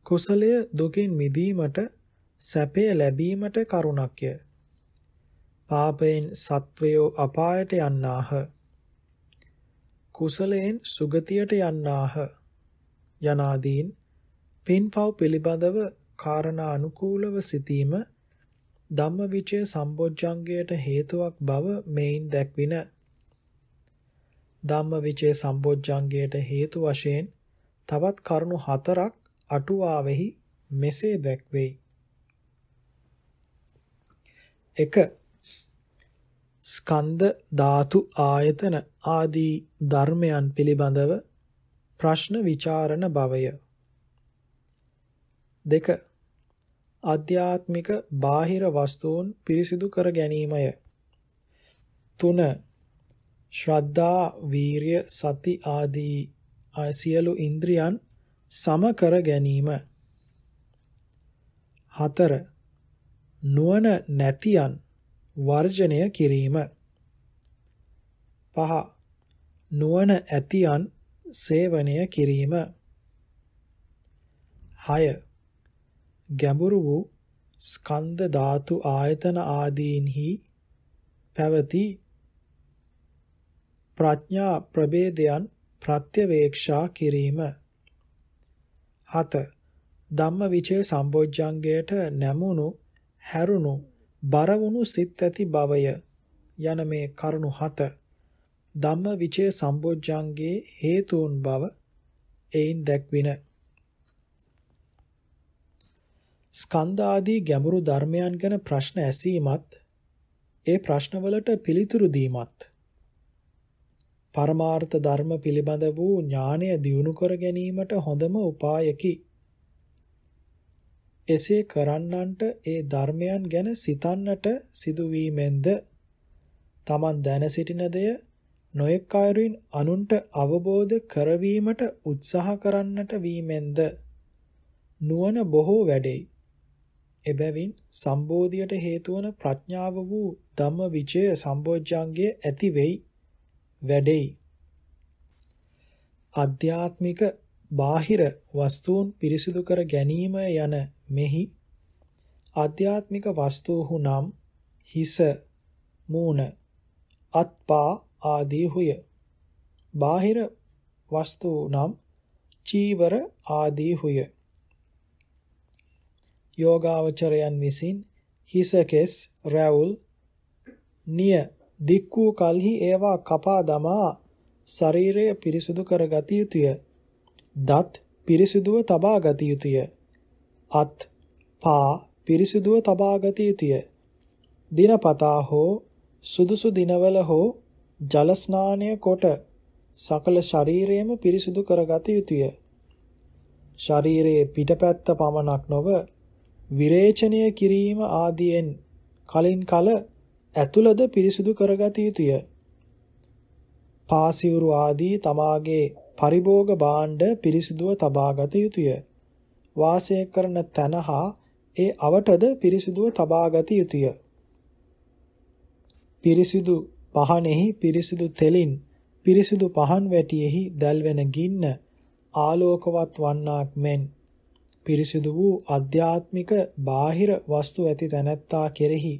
කුසලය දුකින් මිදීමට සැපය ලැබීමට කරුණක්ය. පාපයෙන් සත්වයෝ අපායට යන්නාහ. කුසලයෙන් සුගතියට යන්නාහ යනාදීන් පින්පව් පිළිබඳව කාරණා අනුකූලව සිටීම ධම්මවිචය සම්බොජ්ජංගයට හේතුවක් බව මෙයින් දැක්වින ධම්මවිචය සම්බොජ්ජංගයට හේතු වශයෙන් තවත් කරුණු හතරක් අටුවාවෙහි මෙසේ දැක්වේ 1 ස්කන්ධ ධාතු ආයතන ආදී ධර්මයන් පිළිබඳව ප්‍රශ්න ਵਿਚාරණ භවය දෙක ආධ්‍යාත්මික බාහිර වස්තුන් පිරිසිදු කර ගැනීමය තුන ශ්‍රද්ධා වීරිය සති ආදී සියලු ඉන්ද්‍රියන් සම කර ගැනීම හතර නුවණ නැතියන් වර්ජනය කිරීම. පහ නුවණ ඇතියන් සේවනය කිරීම. 6. ගැඹුරු වූ ස්කන්ධ ධාතු ආයතන ආදීන්හි පැවති ප්‍රඥා ප්‍රභේදයන් ප්‍රත්‍යවේක්ෂා කිරීම. 7. ධම්ම විචේ සම්බෝධ්‍යංගයට නැමුණු හැරුණු බර වුණු සිත් ඇති බවය යන මේ කරුණු හත ධම්මවිචේ සම්බොජ්ජංගේ හේතුන් බව එයින් දැක්වින ස්කන්ධ ආදී ගැඹුරු ධර්මයන් ගැන ප්‍රශ්න ඇසීමත් ඒ ප්‍රශ්නවලට පිළිතුරු දීමත් පරමාර්ථ ධර්ම පිළිබඳ වූ ඥානය දියුණු කර ගැනීමට හොඳම උපායකි එසේ කරන්නන්ට ඒ ධර්මයන් ගැන සිතන්නට සිදුවීමෙන්ද තමන් දැන සිටින දෙය නොයෙක් අයුරින් අනුන්ට අවබෝධ කරවීමට උත්සාහ කරන්නට වීමෙන්ද නුවණ බොහෝ වැඩෙයි. එබැවින් සම්බෝධියට හේතු වන ප්‍රඥාව වූ ධම්මවිචය සම්බෝධ්‍යංගයේ ඇති වෙයි වැඩෙයි. අධ්‍යාත්මික බාහිර වස්තුන් පිරිසිදු කර ගැනීම යන මෙහි ආධ්‍යාත්මික වස්තුහු නම් හිස මූණ අත්පා ආදී හුය. බාහිර වස්තු නම් චීවර ආදී හුය. යෝගාවචරයන් විසින් හිසකෙස් රැවුල් නිය දික් වූ කලෙහි ඒවා කපා දමා ශරීරය පිරිසුදු කර ගත යුතුය. දත් පිරිසුදුව තබා ගත යුතුය. අත් පා පිරිසිදුව තබා ගත යුතුය. දිනපතා හෝ සුදුසු දිනවල හෝ ජල ස්නානය කොට සකල ශරීරයම පිරිසිදු කරගත යුතුය. ශරීරයේ පිටපැත්ත පමණක් නොව විරේචනය කිරීම ආදියෙන් කලින් කල ඇතුළද පිරිසිදු කරගත යුතුය. පාසිවුරු ආදී තමාගේ පරිභෝග භාණ්ඩ පිරිසිදුව තබා ගත යුතුය. වාසය කරන තැන හා ඒ අවටද පිරිසිදුව තබා ගත යුතුය. පිරිසිදු පහනෙහි පිරිසිදු තෙලින් පිරිසිදු පහන් වැටියෙහි දැල්වෙන ගින්න ආලෝකවත් වන්නාක් මෙන් පිරිසිදු වූ අධ්‍යාත්මික බාහිර වස්තු ඇති තැනැත්තා කෙරෙහි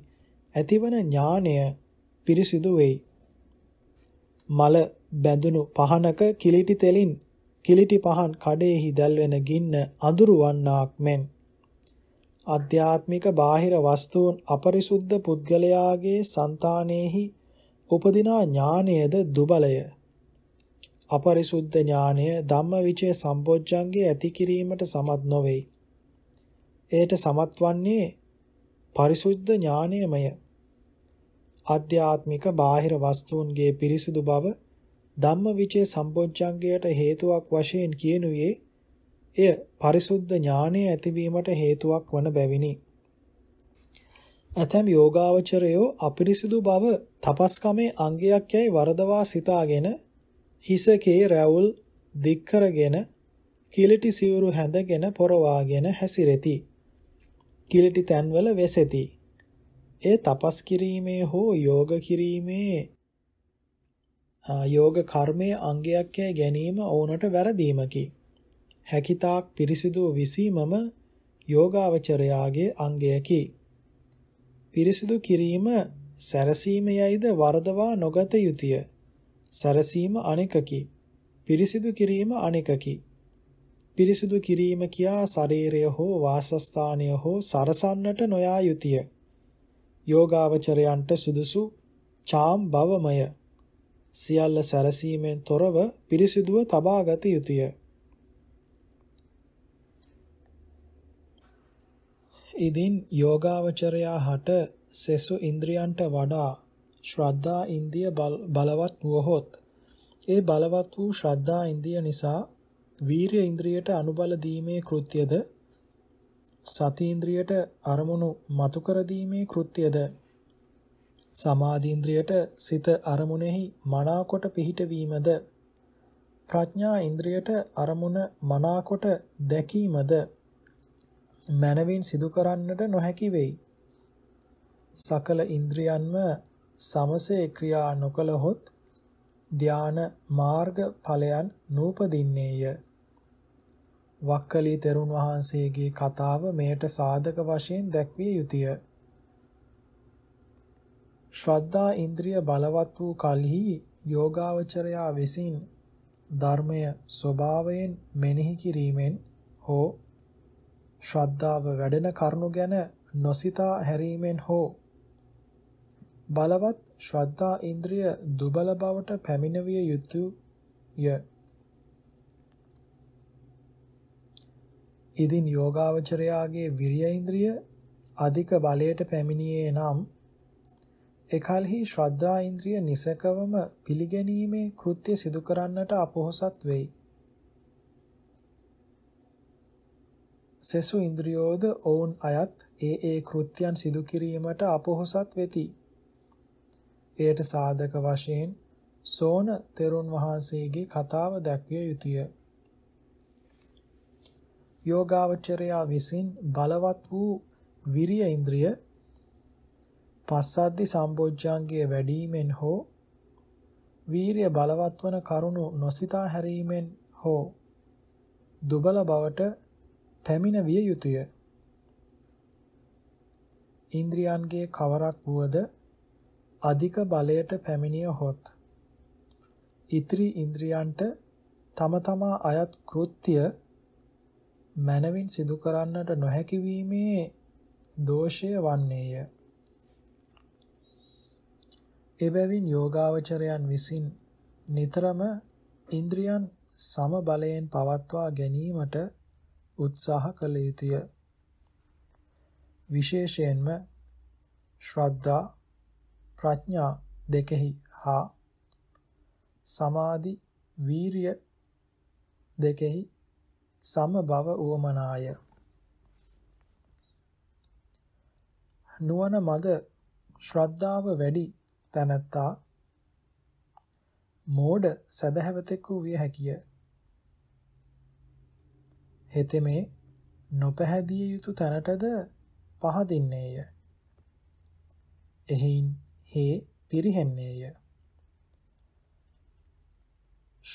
ඇතිවන ඥානය පිරිසිදු වෙයි. මල බැඳුණු පහනක කිලිටි තෙලින් කිලිටි පහන් කඩේහි දැල්වෙන ගින්න අඳුරවන්නාක් මෙන් ආධ්‍යාත්මික බාහිර වස්තුන් අපරිසුද්ධ පුද්ගලයාගේ సంతානෙහි උපදිනා ඥානයේද දුබලය අපරිසුද්ධ ඥානය ධම්මවිචේ සම්බොජ්ජංගේ ඇති කිරීමට සමත් නොවේ එයට සමත් වන්නේ පරිසුද්ධ ඥානයමය ආධ්‍යාත්මික බාහිර වස්තුන්ගේ පිරිසුදු බව ධම්මවිචේ සම්බොජ්ජංගයට හේතුවක් වශයෙන් කියනුවේ එය පරිසුද්ධ ඥානය ඇතිවීමට හේතුවක් වන බැවිනි. ඇතැම් යෝගාවචරයෝ අපිරිසිදු බව තපස්කමේ අංගයක් යැයි වරදවා සිතාගෙන හිසකේ රැවුල් දික්කරගෙන කිලිටි සිවුරු හැඳගෙන පොරවාගෙන හැසිරෙති. කිලිටි තැන්වල වෙසෙති. ඒ තපස් කිරීමේ හෝ යෝග කිරීමේ යෝග කර්මයේ අංගයක් යැයි ගැනීම ඔවුනට වැරදීමකි. හැකිතාක් පිරිසිදු විසීමම යෝගාවචරයාගේ අංගයකි. පිරිසිදු කිරීම සැරසීම යයිද වරදවා නොගත යුතුය. සැරසීම අනෙකකි. පිරිසිදු කිරීම අනෙකකි. පිරිසිදු කිරීම කියා ශරීරය හෝ වාසස්ථානය හෝ සරසන්නට නොයා යුතුය. යෝගාවචරයන්ට සුදුසු චාම් භවමය සියල්ල සැරසීමෙන් තොරව පිරිසිදුව තබා ගත යුතුය. ඉදින් යෝගාවචරයා හට සෙසු ඉන්ද්‍රියන්ට වඩා ශ්‍රද්ධා ඉන්දිය බලවත් වුවහොත් ඒ බලවත් වූ ශ්‍රද්ධා ඉන්දිය නිසා වීරිය ඉන්ද්‍රියට අනුබල දීමේ කෘත්‍යද සති ඉන්ද්‍රියට අරමුණු මතු කර දීමේ කෘත්‍යද සමාධීන්ද්‍රියට සිත අරමුණෙහි මනාකොට පිහිටවීමද ප්‍රඥා ඉන්ද්‍රියට අරමුණ මනාකොට දැකීමද මනවින් සිදු කරන්නට නොහැකි වෙයි. සකල ඉන්ද්‍රියන්ම සමසේ ක්‍රියා නොකලහොත් ධාන මාර්ග ඵලයන් නූපදින්නේය. වක්කලි තෙරුන් වහන්සේගේ කතාව මෙයට සාධක වශයෙන් දැක්විය යුතුය. ශ්‍රද්ධා ඉන්ද්‍රිය බලවත් වූ කලෙහි යෝගාවචරයා විසින් ධර්මය ස්වභාවයෙන් මෙනෙහි කිරීමෙන් හෝ ශ්‍රද්ධාව වැඩෙන කරුණු ගැන නොසිතා හැරීමෙන් හෝ බලවත් ශ්‍රද්ධා ඉන්ද්‍රිය දුබල බවට පැමිණවිය යුතුය. ඉදින් යෝගාවචරයාගේ විරිය ඉන්ද්‍රිය අධික බලයට පැමිණියේ නම් එකල්හි ශ්‍රද්ධා ඉන්ද්‍රිය නිසකවම පිළිගැනීමේ කෘත්‍ය සිදු කරන්නට අපොහසත් වෙයි. සෙසු ඉන්ද්‍රියෝද ඔවුන් අයත් ඒ ඒ කෘත්‍යයන් සිදු කිරීමට අපොහසත් වෙති. එයට සාධක වශයෙන් සෝන තෙරුන් වහන්සේගේ කතාව දැක්විය යුතුය. යෝගාවචරයා විසින් බලවත් වූ විරිය ඉන්ද්‍රිය පස්සද්ධි සම්බොජ්ජංගය වැඩිවීමෙන් හෝ වීරිය බලවත් වන කරුණු නොසිතා හැරීමෙන් හෝ දුබල බවට පැමිණ විය යුතුය. ඉන්ද්‍රියන්ගේ කවරක් වුවද අධික බලයට පැමිණිය හොත් ඉතිරි ඉන්ද්‍රියන්ට තම තමා අයත් කෘත්‍ය මනවින් සිදු කරන්නට නොහැකි වීමේ දෝෂය වන්නේය. එබැවින් යෝගාවචරයන් විසින් නිතරම ඉන්ද්‍රියන් සම බලයෙන් පවත්වා ගැනීමට උත්සාහ කළ යුතුය. විශේෂයෙන්ම ශ්‍රද්ධා ප්‍රඥා දෙකෙහි හා සමාධි වීරිය දෙකෙහි සමබව උවමනාය නුවණ මද ශ්‍රද්ධාව වැඩි තැනැත්තා මෝඩ සදහැවතෙක් වූ විය හැකිය. හෙතෙමේ නොපැහැදිය යුතු තැනටද පහදින්නේය. එහෙයින් හේ පිරිහෙන්නේය.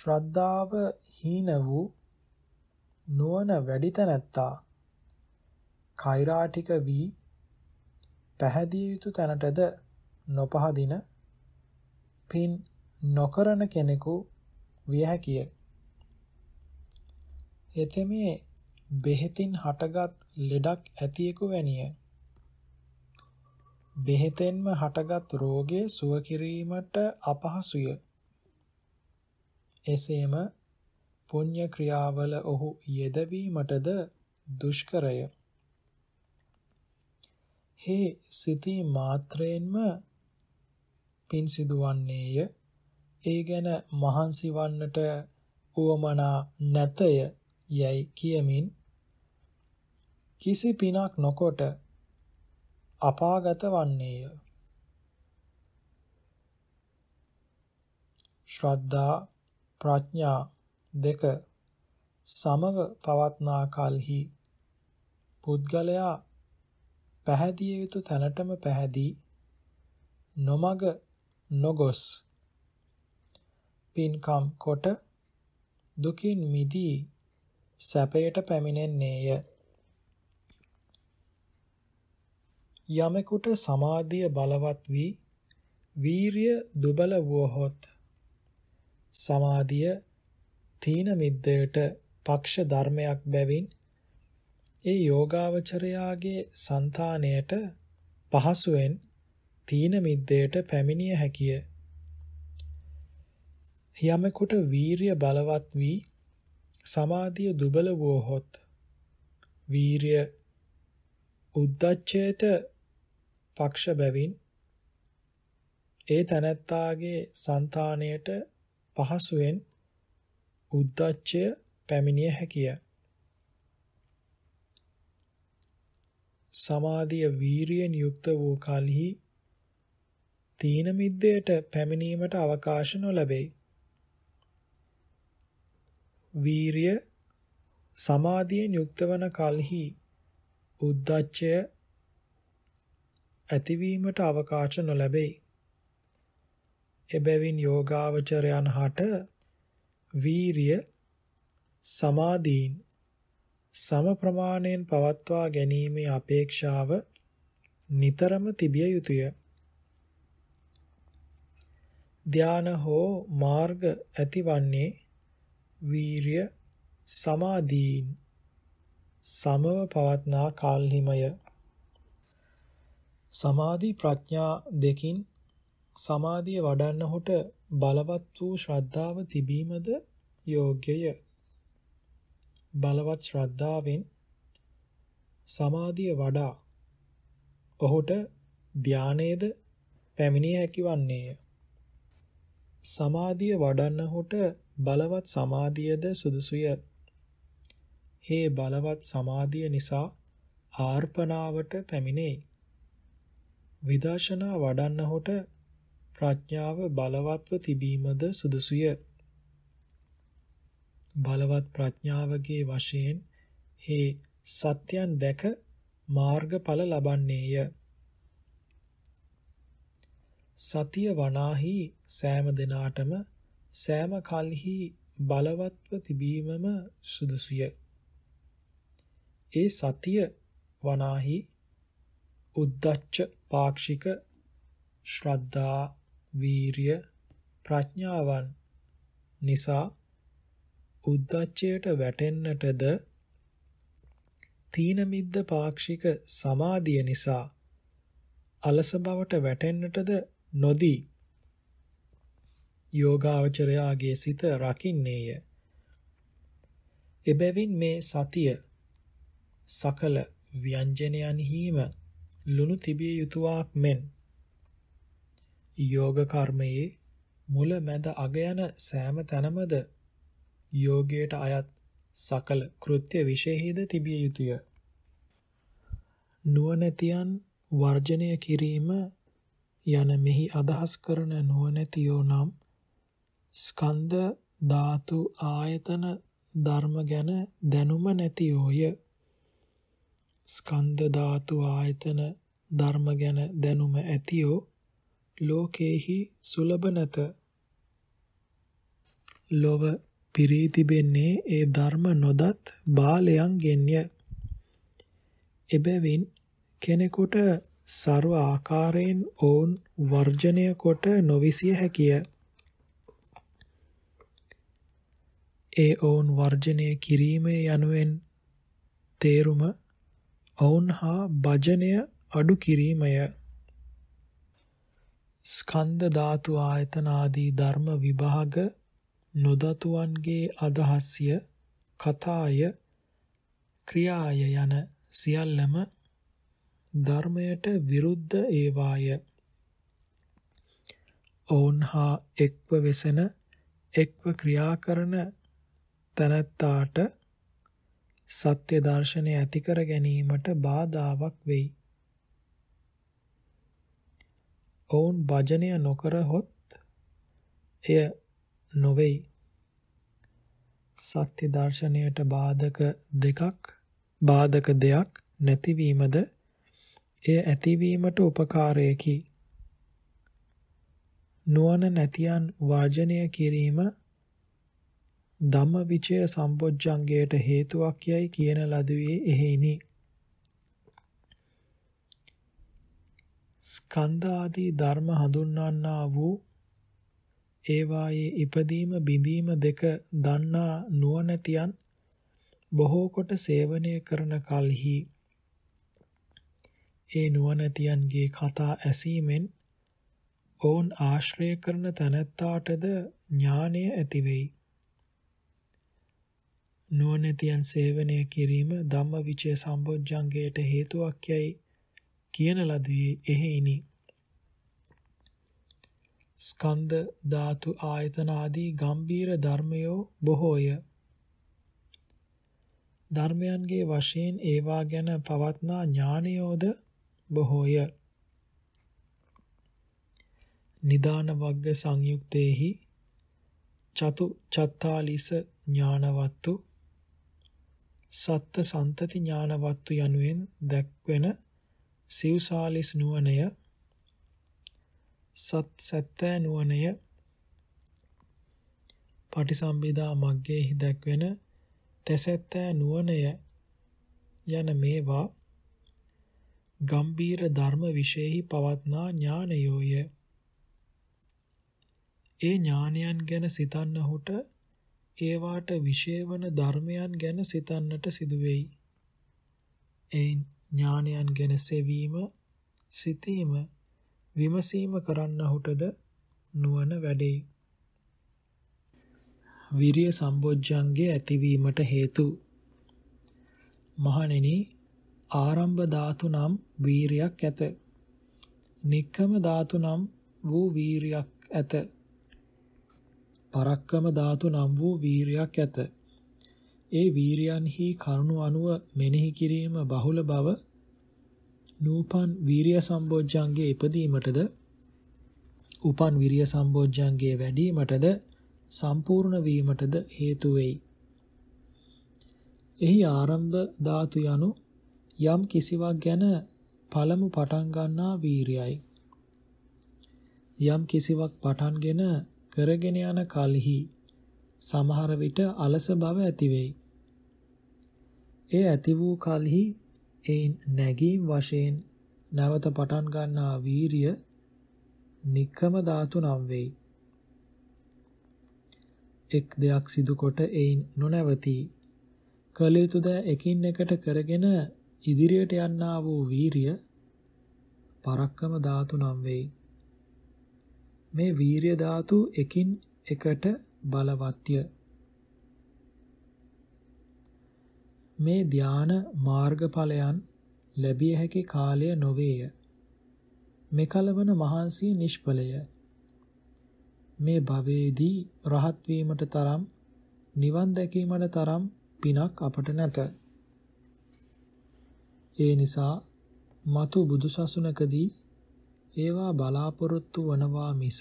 ශ්‍රද්ධාව හීන වූ නුවණ වැඩි තැනැත්තා කෛරාටික වී පැහැදිය යුතු තැනටද නොපහදින පින් නොකරන කෙනෙකු විය හැකිය. එතෙමේ බෙහෙතින් හටගත් ලෙඩක් ඇතියෙකු වැනිය. බෙහෙතෙන්ම හටගත් රෝගය සුව කිරීමට අපහසුය. එසේම පුණ්‍ය ක්‍රියාවල ඔහු යෙදවීමටද දුෂ්කරය. හේ සිතී මාත්‍රයෙන්ම පින් සිදුවන්නේය. ඒ ගැන මහන්සි වන්නට උවමනා නැතය යයි කියමින් කිසි පිනක් නොකොට අපාගත වන්නේය. ශ්‍රද්ධා ප්‍රඥා දෙක සමව පවත්නා කලෙහි පුද්ගලයා පැහැදිය යුතු තැනටම පැහැදී නොමග නොගොස් පින්කම් කොට දුකින් මිදී සැපයට පැමිණෙන්නේය යමෙකුට සමාධිය බලවත් වී වීරිය දුබල වුවහොත් සමාධිය තීන මිද්දයට පක්ෂ ධර්මයක් බැවින් ඒ යෝගාවචරයාගේ సంతාණයට පහසුවෙන් තීන මිද්දයට පැමිණිය හැකිය. යමෙකුට වීරිය බලවත් වී සමාධිය දුබල වූහොත් වීරිය උද්දච්චයට පක්ෂ බැවින් ඒ තනත්තාගේ సంతාණයට පහසුවෙන් උද්දච්චය පැමිණිය හැකිය. සමාධිය වීරියෙන් යුක්ත වූ කලෙහි තීන මිද්දයට පැමිණීමට අවකාශ නොලැබේ. වීරිය සමාධියෙන් යුක්ත වන කලෙහි උද්දච්චය ඇතිවීමට අවකාශ නොලැබේ. එබැවින් යෝගාවචරයන් හට වීරිය සමාධීන් සම ප්‍රමාණයෙන් පවත්වා ගැනීමේ අපේක්ෂාව නිතරම තිබිය යුතුය. ධාන හෝ මාර්ග ඇතිවන්නේ වීරිය සමාධීන් සමව පවත්නා කල්හිමය සමාධි ප්‍රඥා දෙකින් සමාධිය වඩන්නකොට බලවත් වූ ශ්‍රද්ධාව තිබීමද යෝග්‍යය බලවත් ශ්‍රද්ධාවෙන් සමාධිය වඩා ඔහුට ධානයේද පැමිණිය හැකි වන්නේය සමාධිය වඩන්නහොට බලවත් සමාධියද සුදුසුය. හේ බලවත් සමාධිය නිසා ආර්පණාවට පැමිණේ. විදර්ශනා වඩන්නහොට ප්‍රඥාව බලවත්ව තිබීමද සුදුසුය. බලවත් ප්‍රඥාවගේ වශයෙන් හේ සත්‍යයන් දැක මාර්ගඵල ලබන්නේය. සතිය වනාහි සෑම දිනාටම සෑම කල්හි බලවත්ව තිබීමම සුදුසුය. ඒ සතිය වනාහි උද්දච්ච පාක්ෂික ශ්‍රද්ධා වීරිය ප්‍රඥාවන් නිසා උද්දච්චයට වැටෙන්නටද තීන මිද්ද පාක්ෂික සමාධිය නිසා අලස බවට වැටෙන්නටද නොදී යෝගාවචරයාගේ සිත රකින්නේය. එබැවින් මේ සතිය සකල ව්‍යංජනයන්හිම ලුණු තිබිය යුතුයක් මෙන් යෝග කර්මයේ මුල මැද අග යන සෑම තැනමද යෝගයට අයත් සකල කෘත්‍ය විශේෂෙහිද තිබිය යුතුය. නුවණැතියන් වර්ජණය කිරීම යන මෙහි අදහස් කරන නුවණැතියෝ නම් ස්කන්ධ ධාතු ආයතන ධර්ම ගැන දැනුම නැතිෝය ස්කන්ධ ධාතු ආයතන ධර්ම ගැන දැනුම ඇතියෝ ලෝකේහි සුලබ නැත ලොව පිරී තිබෙන්නේ ඒ ධර්ම නොදත් බාලයන්ගෙන්ය එබැවින් කෙනෙකුට ਸਰව ආකාරයෙන් ඔවුන් වර්ජණය කොට නොවිසිය හැකිය. ඒ ඔවුන් වර්ජණය කිරීම යනුවෙන් තේරුම ඔවුන් හා භජනය අඩු කිරීමය. ස්කන්ධ ධාතු ආයතන ආදී ධර්ම විභාග නොදතුවන්ගේ අදහස්ය කතාය ක්‍රියාය යන සියල්ලම ධර්මයට විරුද්ධ ඒවාය. ඔවුන් හා එක්ව වෙසෙන එක්ව ක්‍රියා කරන තනත්තාට සත්‍ය දර්ශනය ඇති කර ගැනීමට බාධාවක් වෙයි. ඔවුන් භජනය නොකරහොත් එය නොවේයි. සත්‍ය දර්ශනයට බාධක දෙකක් බාධක දෙයක් නැතිවීමද එය ඇතිවීමට උපකාරයකි. නුවණ නැතියන් වාජනය කිරීම ධම්මවිචය සම්බොජ්ජංගයට හේතුවක් යයි කියන ලදුවේ එහෙයිනි. ස්කන්ධ ආදී ධර්ම හඳුන්වන්නා වූ ඒවායේ ඉපදීම බිඳීම දෙක දන්නා නුවණැතියන් බොහෝ කොට සේවනය කරන කල්හි ඒ නුවණැතියන්ගේ කතා ඇසීමෙන් ඔවුන් ආශ්‍රය කරන තැනැත්තාටද ඥානය ඇති වෙයි. නුවණැතියන් සේවනය කිරීම ධම්මවිචේ සම්බොජ්ජංගයට හේතුවක් යයි කියන ලදුවේ එහෙයිනි. ස්කන්ධ ධාතු ආයතන ආදී ගම්බීර ධර්මයෝ බොහෝය. ධර්මයන්ගේ වශයෙන් ඒවා ගැන පවත්නා ඥානයෝද බොහෝය. නිදාන වග්ග සංයුක්තේහි චතු චත්තාලිස ඥානවත්තු සත්ත සන්තති ඥානවත්තු යනුවෙන් දැක්වෙන සිව්සාලිස් නුවණය සත් සත්තෑ නුවණය පටිසම්භිදා මග්ගයේහි දැක්වෙන තෙසැත්තෑ නුවණය යන මේවා ගම්බීර ධර්ම විශේෂෙහි පවත්නා ඥානයෝය. ඒ ඥානයන් ගැන සිතන්නහුට ඒවාට විශේෂවන ධර්මයන් ගැන සිතන්නට සිදුවේයි. ඒ ඥානයන් ගැන සෙවීම, සිතීම, විමසීම කරන්නහුටද නුවණ වැඩේ. විරිය සම්බොජ්ජංගේ ඇතිවීමට හේතු මහණෙනි ආරම්භ ධාතු නම් වීරියක් ඇත. නික්කම ධාතු නම් වූ වීරියක් ඇත. පරක්කම ධාතු නම් වූ වීරියක් ඇත. ඒ වීරියන්හි කරුණු අනුව මෙනෙහි කිරීම බහුල බව නූපන් වීරිය සම්බෝධ්‍යංගයේ ඉපදීමටද උපන් විරිය සම්බෝධ්‍යංගයේ වැඩිවීමටද සම්පූර්ණ වීමටද හේතු වෙයි. එහි ආරම්භ ධාතු යනු යම් කිසිවක් ගැන පළමු පටන් ගන්නා වීරයයි. යම් කිසිවක් පටන්ගෙන කරගෙන යන කලෙහි සමහර විට අලස බව ඇති වෙයි. ඒ ඇති වූ කලෙහි ඒ නැගීම් වශයෙන් නැවත පටන් ගන්නා වීරිය නික්කම ධාතු නම් වෙයි. එක් දෙයක් සිදු කොට ඒන් නොනවති. කලයුතු ද එකින් එකට කරගෙන ඉදිරියට යන්නා වූ වීරිය පරක්කම ධාතු නම් වෙයි. මේ වීරිය ධාතු එකින් එකට බලවත්ය. මේ ධාන මාර්ගඵලයන් ලැබිය හැකි කාලය නොවේය. මේ කලවන මහන්සිය නිෂ්ඵලය. මේ භවයේදී රහත් තරම් නිවන් දැකීමට තරම් පිනක් අපට නැත. ඒ නිසා మతు බුදුසසුනකදී ඒවා බලාපොරොත්තු වනවා මිස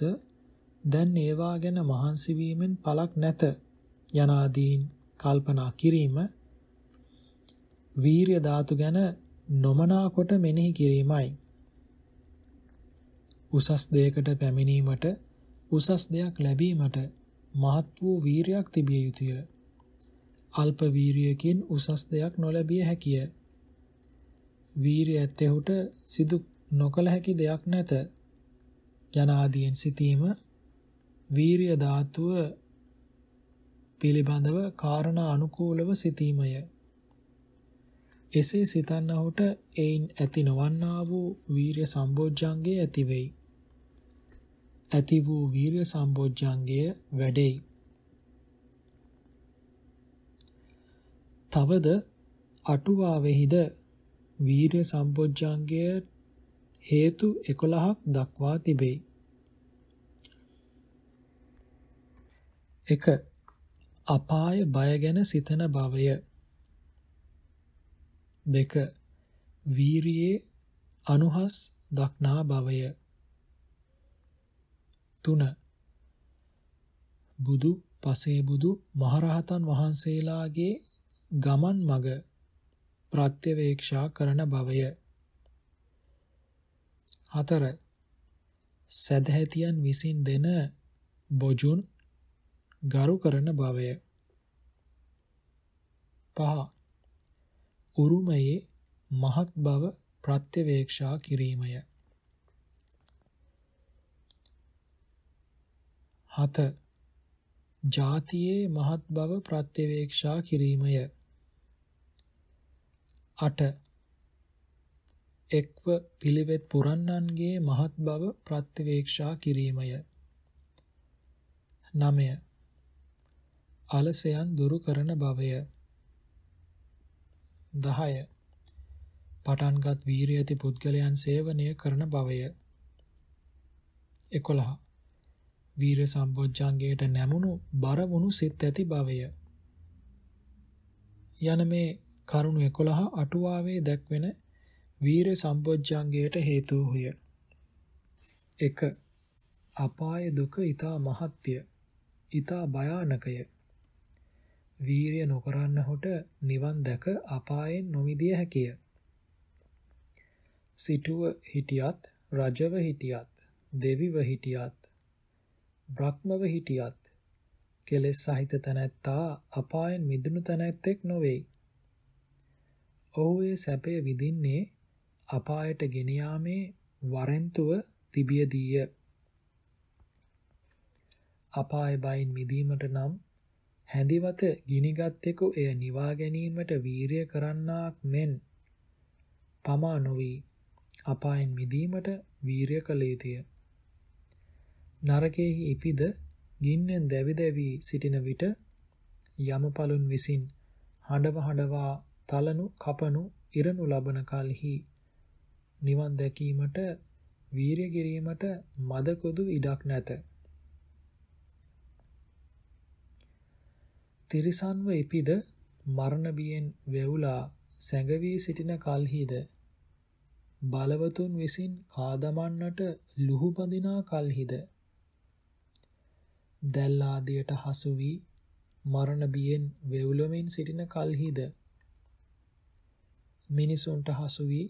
දැන් ඒවා ගැන මහන්සි වීමෙන් පළක් නැත යනාදීන් කල්පනා කිරීම වීරිය ධාතු ගැන නොමනා කොට මෙනෙහි කිරීමයි. උසස් දෙයකට පැමිණීමට උසස් දෙයක් ලැබීමට මහත් වූ වීරයක් තිබිය යුතුය. අල්ප වීරියකින් උසස් දෙයක් නොලැබිය හැකිය. වීරිය ඇතෙහුට සිදු නොකල හැකි දෙයක් නැත යනාදීන් සිටීම වීරිය ධාතුව පිළිබඳව කාරණා අනුකූලව සිටීමය එසේ සිතන්නහුට එයින් ඇති නොවන්නා වූ වීරිය සම්බෝධ්‍යංගය ඇති වෙයි ඇති වූ වීරිය සම්බෝධ්‍යංගය වැඩෙයි තවද අටුවාවෙහිද වීර්ය සම්පොජ්ජංගයේ හේතු 11ක් දක්වා තිබේ. 1. අපාය බය ගැන සිතන භවය. 2. වීරියේ අනුහස් දක්නා භවය. 3. බුදු පසේ බුදු මහරහතන් වහන්සේලාගේ ගමන් මග ප්‍රත්‍යවේක්ෂා කරන බවය. 4. සදහැතියන් විසින් දෙන බොජුන් ගරු කරන බවය. 5. උරුමයේ මහත් බව ප්‍රත්‍යවේක්ෂා කිරීමය. 7. ජාතියේ මහත් බව ප්‍රත්‍යවේක්ෂා කිරීමය. 8 එක්ව පිළිවෙත් පුරන්නන්ගේ මහත් බව ප්‍රත්‍යවේක්ෂා කිරීමය 9 අලසයන් දුරු කරන බවය 10 පටන්ගත් වීරිය ඇති පුද්ගලයන් සේවනය කරන බවය 11 වීර සම්බොජ්ජංගයට නැමුණු බරවුණු සිත් ඇති බවය යන මේ කරුණු 11 අටුවාවේ දැක්වෙන වීර සම්පොජ්ජංගයට හේතු වූය. 1. අපාය දුක ඊතා මහත්ය. ඊතා භයානකය. වීරය නොකරන්න හොට නිවන් දැක අපායෙන් නොමිදිය හැකිය. සිටුව හිටියත් රජව හිටියත් දෙවිව හිටියත් බ්‍රහ්මව හිටියත් කෙලෙස් සහිත තැනැත්තා අපායෙන් මිදුණු තැනැත්තෙක් නොවේයි. ඔහු ඒ සැපය විඳින්නේ අපායට ගෙන යාමේ වරෙන්තුව තිබියදීය. අපාය බයින් මිදීමට නම් හැඳිවත ගිනිගත්ෙකු එය නිවා ගැනීමට වීරිය කරන්නාක් මෙන් පමා නොවි අපායන් මිදීමට වීරිය කළ යුතුය. නරකයෙහි ඉපිද ගින්නෙන් දැවි දැවි සිටින විට යමපලුන් විසින් හඬව හඬවා තලනු කපනු ඉරණු ලබන කලෙහි නිවන් දැකීමට වීරිය කිරීමට මදකුදු ඉඩක් නැත. තිරිසන්ව ඉපිද මරණ බියෙන් වෙවුලා සැඟවී සිටින කල්හිද බලවතුන් විසින් කාදමන්නට ලුහු බඳිනා කල්හිද දැල්ලාදියට හසු වී මරණ බියෙන් වෙවුලමින් සිටින කල්හිද මිනිසුන්ට හසු වී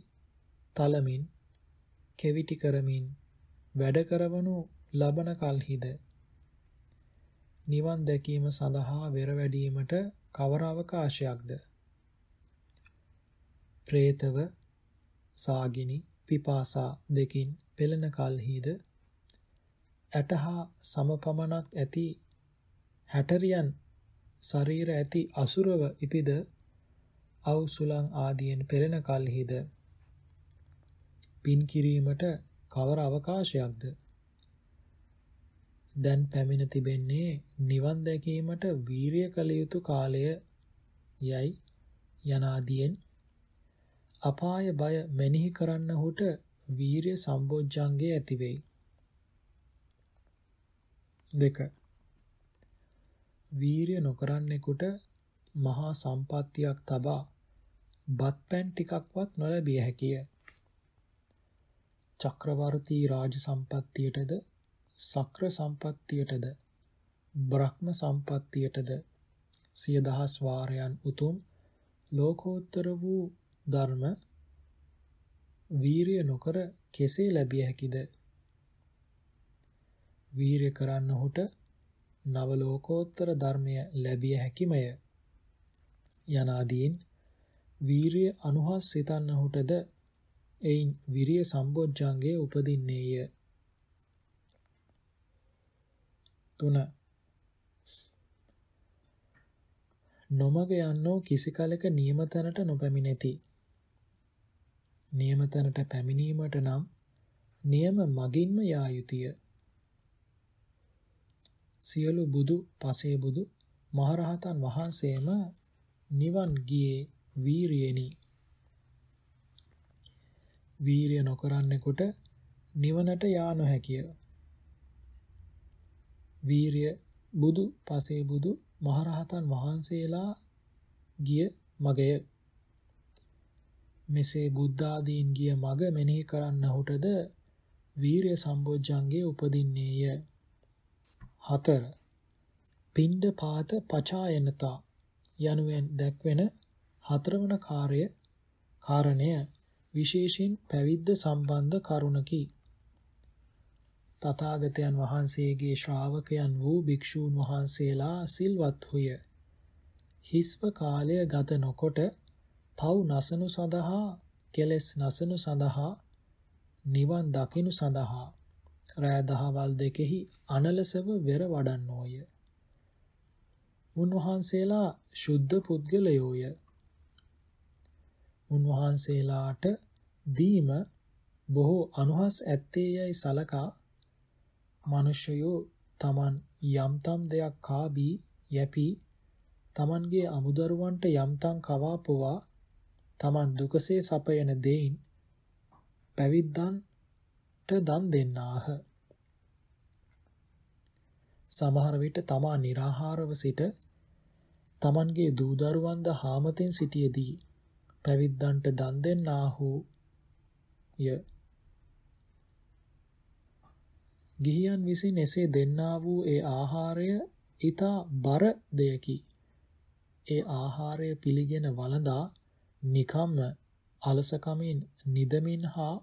තලමින් කෙවිටි කරමින් වැඩ කරවනු ලබන කල්හිද නිවන් දැකීම සඳහා වෙර වැඩීමට කවර අවකාශයක්ද? പ്രേතව සාගිනි පිපාසා දෙකින් පෙළෙන කල්හිද ඇටහා සමපමණක් ඇති හැටරියන් ශරීර ඇති අසුරව ඉපිද අවුසුලං ආදියෙන් පෙළෙන කල්හිද පින් කිරීමට කවර අවකාශයක්ද දැන් පැමිණ තිබෙන්නේ නිවන් දැකීමට වීරිය කළ යුතු කාලය යයි යනාදීන් අපාය බය මෙනෙහි කරන්නහුට වීරිය සම්බොජ්ජංගේ ඇතිවෙයි දෙක වීරිය නොකරන්නෙකුට මහා සම්පත්තියක් තබා බත් පැන් ටිකක්වත් නොලැබිය හැකිය. චක්‍රවර්තී රාජ සම්පත්තියටද සක්‍ර සම්පත්තියටද බ්‍රහ්ම සම්පත්තියටද සිය දහස් වාරයන් උතුම් ලෝකෝත්තර වූ ධර්ම වීරිය නොකර කෙසේ ලැබිය හැකිද වීරිය කරන්න හොට නව ලෝකෝත්තර ධර්මය ලැබිය හැකිමය යනාදීන් වීරිය අනුහස් සිතන්නහුටද එයින් විරිය සම්බොජ්ජංගේ උපදින්නේය. 3. නොමග යන්නෝ කිසි කලක නියමතනට නොපැමිණෙති. නියමතනට පැමිණීමට නම් නියම මගින්ම යා යුතුය. සියලු බුදු, පසේ බුදු, මහරහතන් වහන්සේම නිවන් ගියේ වීරියෙනි. වීරිය නොකරන්නෙකුට නිවනට යා නොහැකිය. වීරිය බුදු පසේ බුදු මහරහතන් වහන්සේලා ගිය මගය. මෙසේ බුද්ධාදීන් ගිය මග මෙනෙහි කරන්නහුටද වීරය සම්බෝජ්ජන්ගේ උපදින්නේය. හතර පිණ්ඩ පාත පචායනතා යනුවෙන් දැක්වෙන හතරවන කාර්ය කාරණය විශේෂයෙන් පැවිද්ද සම්බන්ධ කරුණකි. තථාගතයන් වහන්සේගේ ශ්‍රාවකයන් වූ භික්ෂූන් වහන්සේලා සිල්වත් හුය. හිස්ව කාලය ගත නොකොට පව් නසනු සඳහා කෙලෙස් නසනු සඳහා නිවන් දකිනු සඳහා රෑ දහවල් දෙකෙහි අනලසව වෙර වඩන්නෝය. උන්වහන්සේලා ශුද්ධ පුද්ගලයෝය. උන්වහන්සේලාට දීම බොහෝ අනුහස් ඇත්තේ යයි සලකා මිනිසයෝ තමන් යම්තම් දෙයක් කාබී යැපි තමන්ගේ අමුදරුවන්ට යම්තම් කවාපුවා තමන් දුකසේ සපයන දෙයින් පැවිද්දන්ට දන් දෙන්නාහ. සමහර විට තමා निराහාරව සිට තමන්ගේ දූ දරුවන් ද හාමතෙන් සිටියේදී පැවිද්දන්ට දන් දෙන්නාහු ය ගිහියන් විසින් එසේ දෙන්නා වූ ඒ ආහාරය ඊතා බර දෙයකි ඒ ආහාරය පිළිගෙන වළඳා නිකම්ම අලසකමින් නිදමින් හා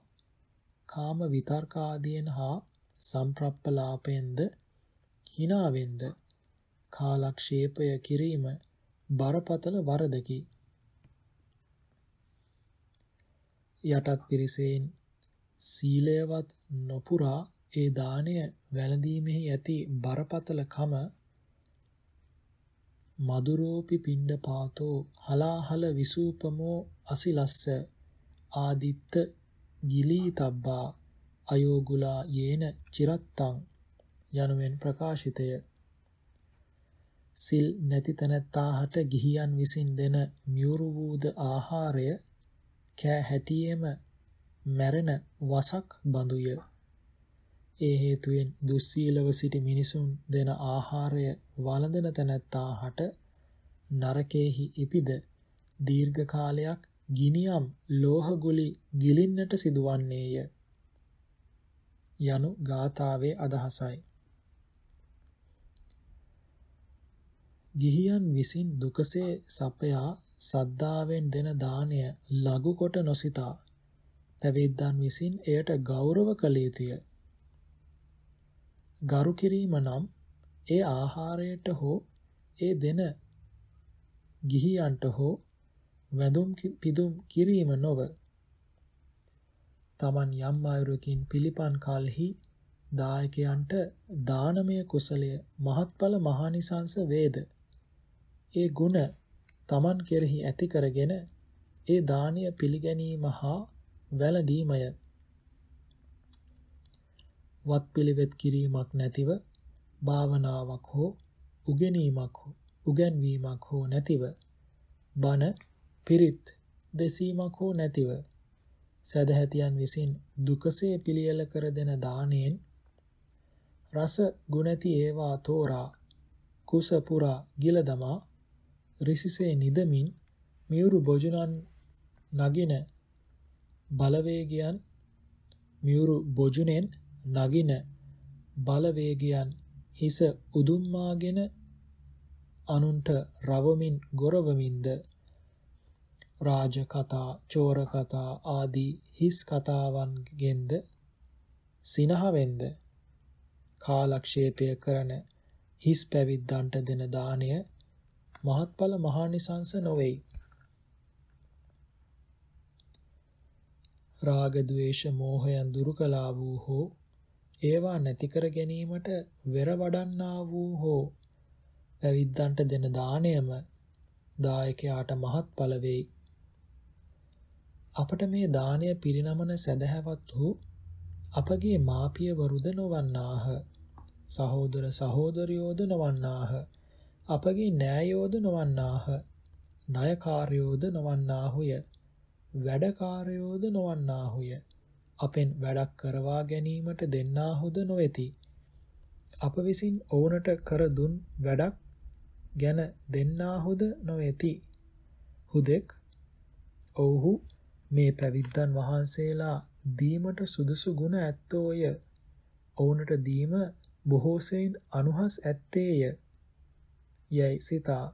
කාම විතර්කාදීන් හා සම්ප්‍රප්පලාපෙන්ද හිනාවෙන්ද කාලක්ෂේපය කිරීම බරපතල වරදකි. යටත් පිරිසෙන් සීලයවත් නොපුරා ඒ දාණය වැළඳීමෙහි ඇති බරපතලකම මදුරෝපි පිණ්ඩපාතෝ හලාහල විසූපමෝ අසිලස්ස ආදිත්ත ගිලී තබ්බා අයෝගුලා යේන චිරත්තං යනුවෙන් ප්‍රකාශිතය. සිල් නැති තැනැත්තාහට ගිහියන් විසින් දෙන මියුරු වූද ආහාරය කෑ හැටියේම මැරෙන වසක් බඳුය. ඒ හේතුවෙන් දුස්සීලව සිටි මිනිසුන් දෙන ආහාරය වළඳන තැනැත්තාහට නරකේහි ඉපිද දීර්ඝ කාලයක් ගිනියම් ලෝහගුලි ගිලින්නට සිදුවන්නේය. යනු ගාථාවේ අදහසයි. ගිහියන් විසින් දුකසේ සපයා සද්ධාවෙන් දෙන දාණය ලඝු කොට නොසිතා පැවිද්දන් විසින් එයට ගෞරව කළ යුතුය. ගරු කිරීම නම් ඒ ආහාරයට හෝ ඒ දෙන ගිහියන්ට හෝ වැඳුම් පිදුම් කිරීම නොව තමන් යම් අයුරකින් පිළිපන් කලෙහි දායකයන්ට දානමය කුසලය මහත්ඵල මහානිසංස වේද ඒ ගුණ Taman කෙරෙහි ඇති කරගෙන ඒ දානීය පිළිගැනීම හා වැළඳීමය. වත් පිළිවෙත් කිරීමක් නැතිව භාවනාවක් හෝ උගෙනීමක් හෝ උගන්වීමක් හෝ නැතිව බන පිරිත් දෙසීමක් හෝ නැතිව සදහැතියන් විසින් දුකසේ පිළියෙල කර දෙන දාණයෙන් රස ගුණති ඒවා තෝරා කුස පුරා ගිලදමා රිසිසේ නිදමින් මියුරු බොජුනන් නගින බලවේගයන් මියුරු බොජුනෙන් නගින බලවේගයන් හිස උදුම්මාගෙන අනුන්ට රවමින් ගොරවමින්ද රාජ කතා, චෝර කතා ආදී හිස් කතාවන්ගෙන්ද සිනහවෙන්ද කාලක්ෂේපය කරන හිස් පැවිද්දන්ට දෙන දාණය මහත්ඵල මහානිසංස නොවේයි. රාග ద్వේෂ මෝහයන් දුරු කළා වූ හෝ ඒවා නැති කර ගැනීමට වෙර වඩන්නා වූ හෝ පැවිද්දන්ට දෙන දාණයම දායකයාට මහත්ඵල වෙයි. අපට මේ දාණය පිරිනමන සදහැවත් වූ අපගේ මාපිය වරුද නොවන්නාහ. සහෝදර සහෝදරියෝද නොවන්නාහ. අපගේ නෑයෝද නොවන්නාහ ණයකාරයෝද නොවන්නාහුය වැඩකාරයෝද නොවන්නාහුය අපෙන් වැඩක් කරවා ගැනීමට දෙන්නාහුද නොවේති අප විසින් ඔවුනට කර දුන් වැඩක් ගැන දෙන්නාහුද නොවේති හුදෙක් ඔව්හු මේ පැවිද්දන් වහන්සේලා දීමට සුදුසු ගුණ ඇත්තෝය ඔවුනට දීම බොහෝසෙයින් අනුහස් ඇත්තේය යැයි සිතා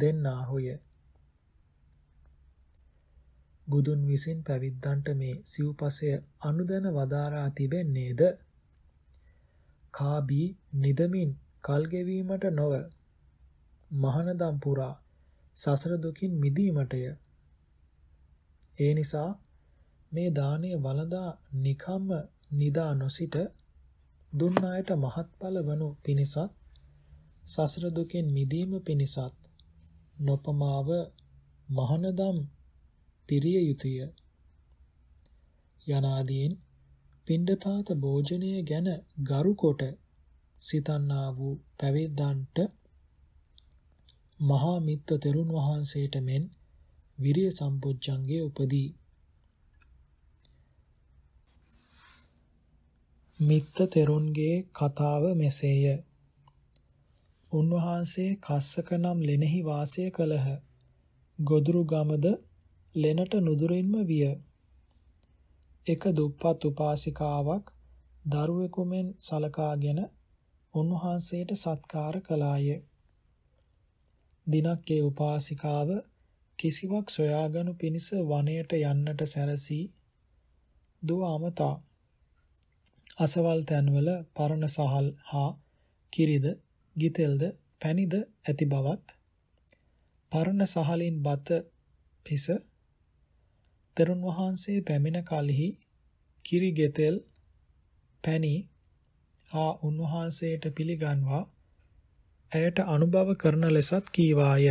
දෙන්නාහුය. බුදුන් විසින් පැවිද්දන්ට මේ සිව්පසය අනුදැන වදාරා තිබෙන්නේද කාබී නිදමින් කල්ගෙවීමට නොව මහනදම් පුරා සසර දුකින් මිදීමටය ඒ නිසා මේ දානය වළඳා නිකම්ම නිදා නොසිට දුන් අයට මහත්ඵල වනු පිණිසත් සසර දුකෙන් මිදීම පිණිසත් නොපමාව මහනදම් පිරිය යුතුය යනාදීන් පිණ්ඩපාත භෝජනය ගැන ගරු කොට සිතන්නා වූ පැවිද්දන්ට මහා මිත්ත තෙරුන් වහන්සේට මෙන් විරිය සම්පොච්චංගයේ උපදී මිත්ත තෙරුන්ගේ කතාව මෙසේය උන්වහන්සේ කස්සක නම් ලෙනෙහි වාසය කළහ. ගොදුරු ගමද ලෙනට නුදුරින්ම විය. එක දුප්පත් උපාසිකාවක් දරුවෙකු මෙන් සලකාගෙන උන්වහන්සේට සත්කාර කළාය. දිනක් ඒ උපාසිකාව කිසිවක් සොයාගනු පිණිස වනයට යන්නට සැරසී දුව අමතා අසවල් තැන්වල පරණ සහල් හා කිරිද ගිතෙල්ද පැණිද ඇති බවත් පරණ සහලින් බත පිස තරුණ වහන්සේ පැමිණ කලෙහි කිරි ගෙතෙල් පැණි ආ උන්වහන්සේට පිළිගන්වා ඇයට අනුභව කරන ලෙසත් කීවාය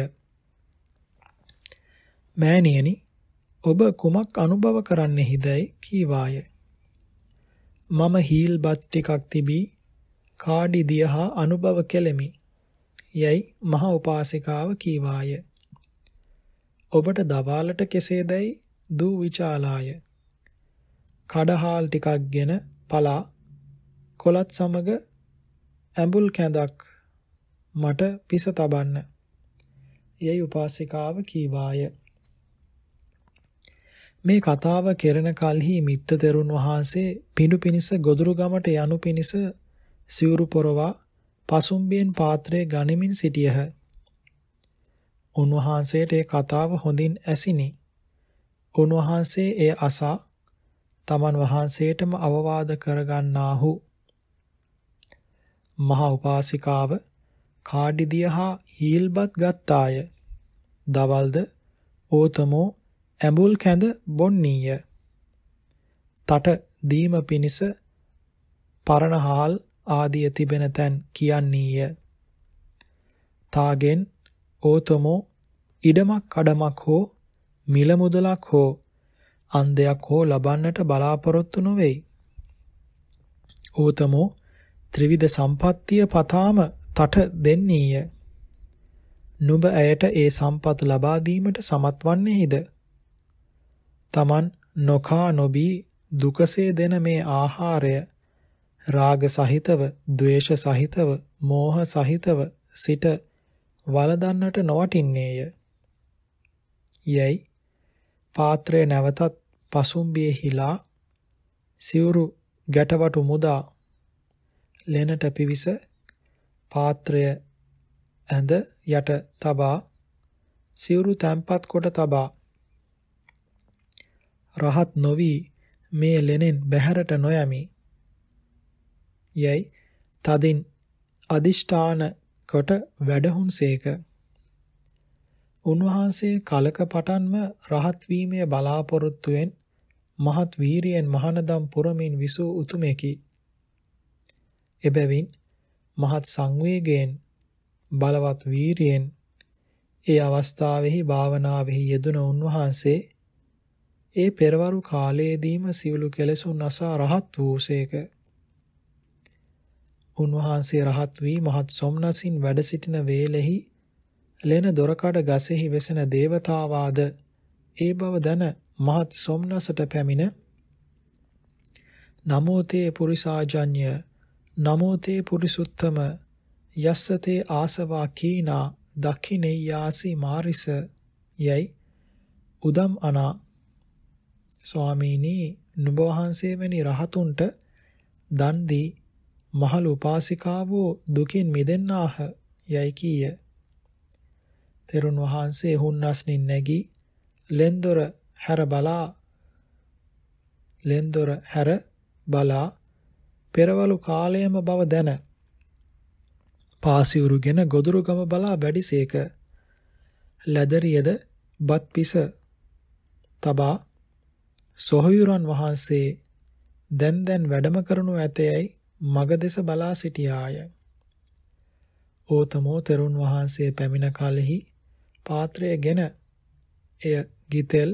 මෑණියනි ඔබ කුමක් අනුභව කරන්නෙහිදයි කීවාය මම හීල් බත් ටිකක් තිබී කාඩි දියහා අනුභව කෙලෙමි. යයි මහා උපාසිකාව කීවාය. ඔබට දවාලට කෙසේදයි දූ විචාලාය. කඩහාල් ටිකක්ගෙන පලා කොලත් සමග ඇඹුල් කැඳක් මට පිස තබන්න. යයි උපාසිකාව කීවාය. මේ කතාව කෙරෙන කලෙහි මිත්ත තෙරුන් වහන්සේ පිඬු පිනිස ගොදුරු ගමට යනු පිනිස සිවුරු පොරවා පසුම්බියෙන් පාත්‍රය ගනිමින් සිටියහ. උන්වහන්සේට ඒ කතාව හොඳින් ඇසිනි. උන්වහන්සේ ඒ අසා තමන් වහන්සේටම අවවාද කරගන්නාහු. මහා උපාසිකාව කාඩිදිය හා හීල්බත් ගත්තාය. දවල්ද ඕතමෝ ඇඹුල් කැඳ බොන්නීය. තට දීම පිණිස පරණහාල් ආදිය තිබෙන තැන් කියන්නේය. තාගෙන් ඕතමෝ ඉඩමක් අඩමක් හෝ මිල මුදලක් හෝ අන්දයක් හෝ ලබන්නට බලාපොරොත්තු නොවේ. ඕතමෝ ත්‍රිවිධ සම්පත්තිය පතාම තට දෙන්නේය. නුඹ ඇයට ඒ සම්පත් ලබා දීමට සමත් වන්නේද? Taman නොකා නොබී දුකසේ දෙන මේ ආහාරය රාග සහිතව, ద్వේෂ සහිතව, මෝහ සහිතව සිට වලදන්නට නොවටින්නේය. යැයි පාත්‍රය නැවතත් පසුම්බියේ හිලා සිවුරු ගැටවටු මුදා ලෙනට පිවිස පාත්‍රය ඇඳ යට තබා සිවුරු තැම්පත් කොට තබා රහත් නොවි මේ ලෙනෙන් බැහැරට නොයමි යැයි තදින් අදිෂ්ඨාන කොට වැඩහුන්සේක. උන්වහන්සේ කලක පටන්ම රහත් වීමේ බලාපොරොත්තුෙන් මහත් වීරියෙන් මහානදම් පුරමින් විසූ උතුමෙකි. එබැවින් මහත් සංවේගයෙන් බලවත් වීරියෙන් ඒ අවස්ථාවෙහි භාවනාවෙහි යෙදුන උන්වහන්සේ ඒ පෙරවරු කාලයේදීම සිවලු කෙලෙසුන් අසා රහත් වූසේක. උන්වහන්සේ රහත් වී මහත් සොම්නසින් වැඩ සිටින වේලෙහි ලෙන දොරකඩ ගසෙහි වෙසෙන దేవතාවාද ඒ බව දන මහත් සොම්නසට පැමිණ නමෝතේ පුරිසාජඤ්‍ය නමෝතේ පුරිසුත්තම යස්සතේ ආසවා කීනා දක්ඛිනෙය්‍යාසි මාරිස යයි උදම් අනා ස්වාමීනි නුඹ වහන්සේ වැනි රහතුන්ට දන් දී මහලු උපාසිකාවෝ දුකින් මිදෙන්නාහ යයි කීය. තෙරුන් වහන්සේ හුන්නස්නින් නැගී ලෙන්දොර හැර බලා ලෙන්දොර හැර බලා පෙරවලු කාලයම බව දැන පාසිවුරුගෙන ගොදුරුගම බලා වැඩිසේක ලැදරියද බත් පිස තබා සොහයුරන් වහන්සේ දැන් දැන් වැඩම කරනු ඇතයයි මග දෙස බලා සිටියාය. ඕතමෝ තෙරුන් වහන්සේ පැමිණ කලෙහි පාත්‍රයගෙන එය ගිතෙල්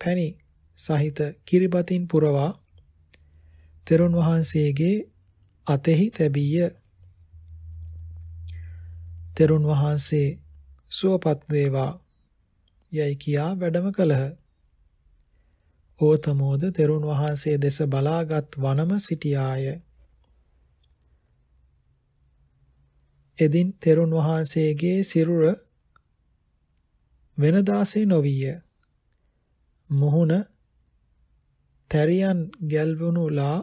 පැණි සහිත කිරිබතින් පුරවා තෙරුන් වහන්සේගේ අතෙහි තැබීය. තෙරුන් වහන්සේ සුවපත් වේවා යයි කියා වැඩම කළහ. ඕතමෝද තෙරුන් වහන්සේ දෙස බලාගත් වනම සිටියාය. එදින් තෙරුන් වහන්සේගේ සිරුර වෙනදාසේ නොවිය. මුහුණ තැරියන් ගැල්වුණුලා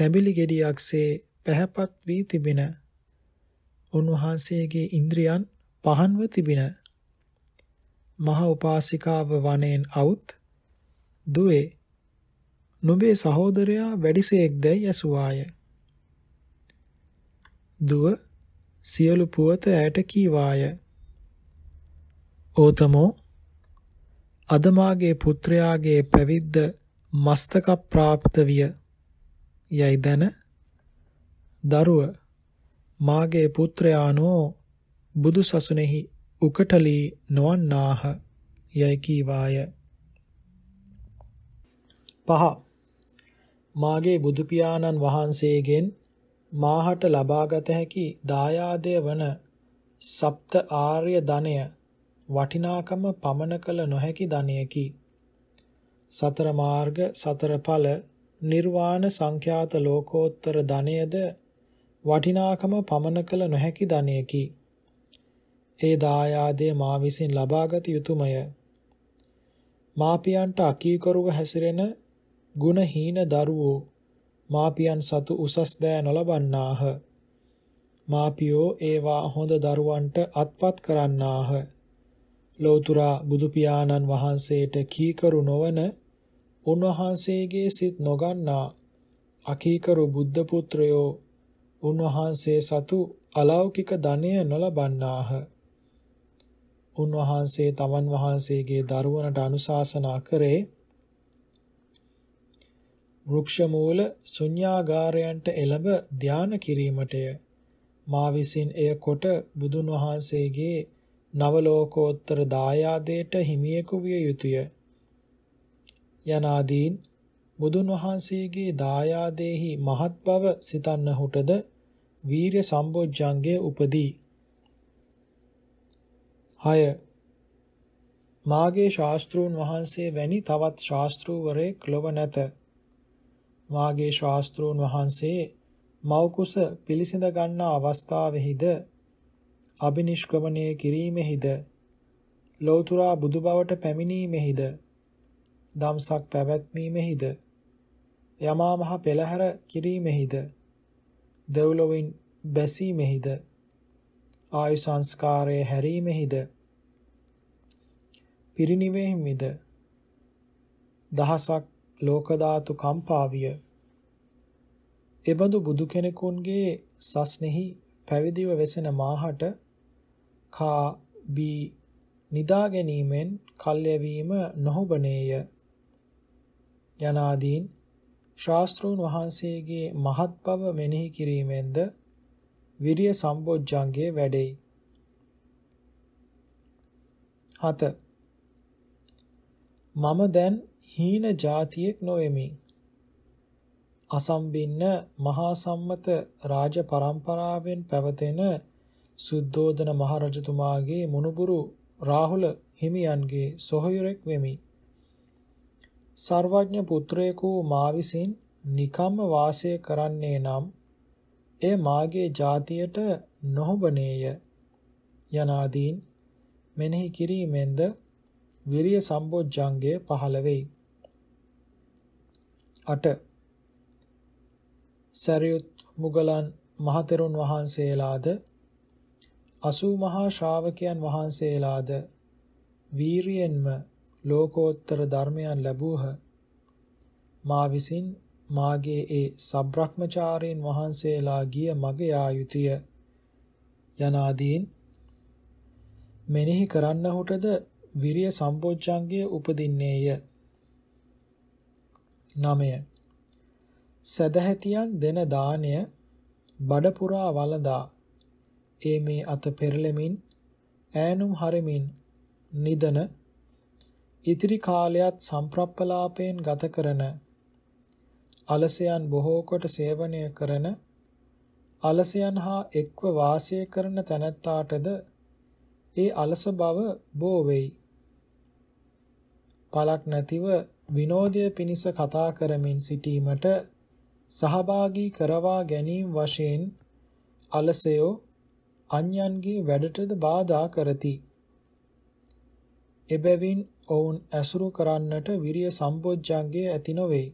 තැඹිලි ගෙඩියක්සේ පැහැපත් වී තිබෙන උන්වහන්සේගේ ඉන්ද්‍රියන් පහන්ව තිබින මහ උපාසිකාව වනයෙන් අවුත් දුවේ නුඹේ සහෝදරයා වැඩිසේක්දැයි ඇසුවාය දුව සියලු පුවත ඇයට කීවාය. ඕතමෝ අද මාගේ පුත්‍රයාගේ පැවිද්ද මස්තක ප්‍රාප්ත විය යයි දැන දරුව මාගේ පුත්‍රයානෝ බුදු සසුනේහි උකටලී නොවන්නාහ යයි කීවාය පහ මාගේ බුදු පියාණන් වහන්සේගෙන් මාහට ලබාගත හැකි දායාදය වන සප්ත ආර්ය ධනය වටිනාකම පමන කළ නොහැකි ධනයකි. සතර මාර්ග සතර ඵල නිර්වාණ සංඛ්‍යාත ලෝකෝත්තර ධනයද වටිනාකම පමන කළ නොහැකි ධනයකි. ඒ දායාදය මා විසින් ලබාගත යුතුයමය. මාපියන්ට අකීකරුව හැසිරෙන ගුණහීන දරුවෝ මාපියන් සතු උසස් දෑ නොලබන්නාහ. මාපියෝ ඒවා හොඳ දරුවන්ට අත්පත් කරන්නාහ. ලෞතුරා බුදු පියාණන් වහන්සේට කීකරු නොවන උන්වහන්සේගේ සිත් නොගන්නා අකීකරු බුද්ධ පුත්‍රයෝ උන්වහන්සේ සතු අලෞකික ධනය නොලබන්නාහ. උන්වහන්සේ තමන් වහන්සේගේ දරුවනට අනුශාසනා කරේ වෘක්ෂ මූල ශුන්‍යාගාරයන්ට එළඹ ධාන කිරීමටය මා විසින් එය කොට බුදුන් වහන්සේගේ නවලෝකෝත්තර දායාදයට හිමියෙකු විය යුතුය යනාදීන් බුදුන් වහන්සේගේ දායාදෙහි මහත් බව සිතන්නහුටද වීර්ය සම්බොජ්ජංගයේ උපදී 6 මාගේ ශාස්ත්‍රූන් වහන්සේ වැනි තවත් ශාස්ත්‍රූවරයෙක් ලොව නැත මාගේ ශාස්ත්‍රෝන් වහන්සේ මෞකුස පිළිසිඳ ගන්නා අවස්ථාවෙහිද අබිනිෂ්ක්‍මණය කිරීමෙහිද ලෞතුරා බුදු බවට පැමිණීමෙහිද දම්සක් පැවැත්මීමෙහිද යමා මහ පෙළහැර කිරීමෙහිද දෙව්ලොවින් බැසීමෙහිද ආයු සංස්කාරයේ හැරීමෙහිද පිරිණිවෙහිමිද දහසක් ලෝක ධාතු කම්පාවිය එබඳු බුදු කෙනෙකුන්ගේ සස්නෙහි පැවිදිව වෙසෙන මාහට කා බී නිදා ගැනීමෙන් කල්යවීම නොහොබනේය යනාදීන් ශාස්ත්‍රූන් වහන්සේගේ මහත් බව මෙනෙහි කිරීමෙන්ද විරිය සම්බොජ්ජංගේ වැඩෙයි. 7 මම දැන් හීන જાතියෙක් නොවෙමි. අසම්බින්න මහා සම්මත රාජ පරම්පරාවෙන් පැවතෙන සුද්ධෝදන මහරජතුමාගේ මුණුබුරු රාහුල හිමියන්ගේ සොහොයුරෙක් වෙමි. සර්වඥ පුත්‍රයෙකු මා විසින් නිකම්ම වාසය කරන්නේ නම් එය මාගේ જાතියට නොහොබනේය යනාදීන් මෙනෙහි කිරීමෙන්ද විරිය සම්බොජ්ජංගය පහළ වෙයි. 18 සරියුත් මුගලන් මහතෙරුන් වහන්සේලාද අසූ මහා ශ්‍රාවකයන් වහන්සේලාද වීරියෙන්ම ලෝකෝත්තර ධර්මයන් ලැබූහ මා විසින් මාගේ ඒ සබ්‍රක්‍මචාරීන් වහන්සේලා ගිය මග යා යුතුය යනාදීන් මෙනෙහි කරන්නහුටද විරිය සම්පෝච්ඡංගය උපදින්නේය 9 සදැහැතියන් දෙන දාණය බඩ පුරා වළඳා ඒ මේ අත පෙරලෙමින් ඈනුම් හරමින් නිදන ඉතිරි කාලයත් සම්ප්‍රප්පලාපයෙන් ගත කරන අලසයන් බොහෝ කොට සේවනය කරන අලසයන් හා එක්ව වාසය කරන තැනැත්තාටද ඒ අලස බව බෝ වෙයි. පලක් නැතිව විනෝදය පිණිස කතා කරමින් සිටීමට සහභාගී කරවා ගැනීම වශයෙන් අලසයෝ අන්‍යයන්ගේ වැඩටද බාධා කරති. එබැවින් ඔවුන් ඇසුරු කරන්නට විරිය සම්බොජ්ජන්ගේ ඇති නොවේ.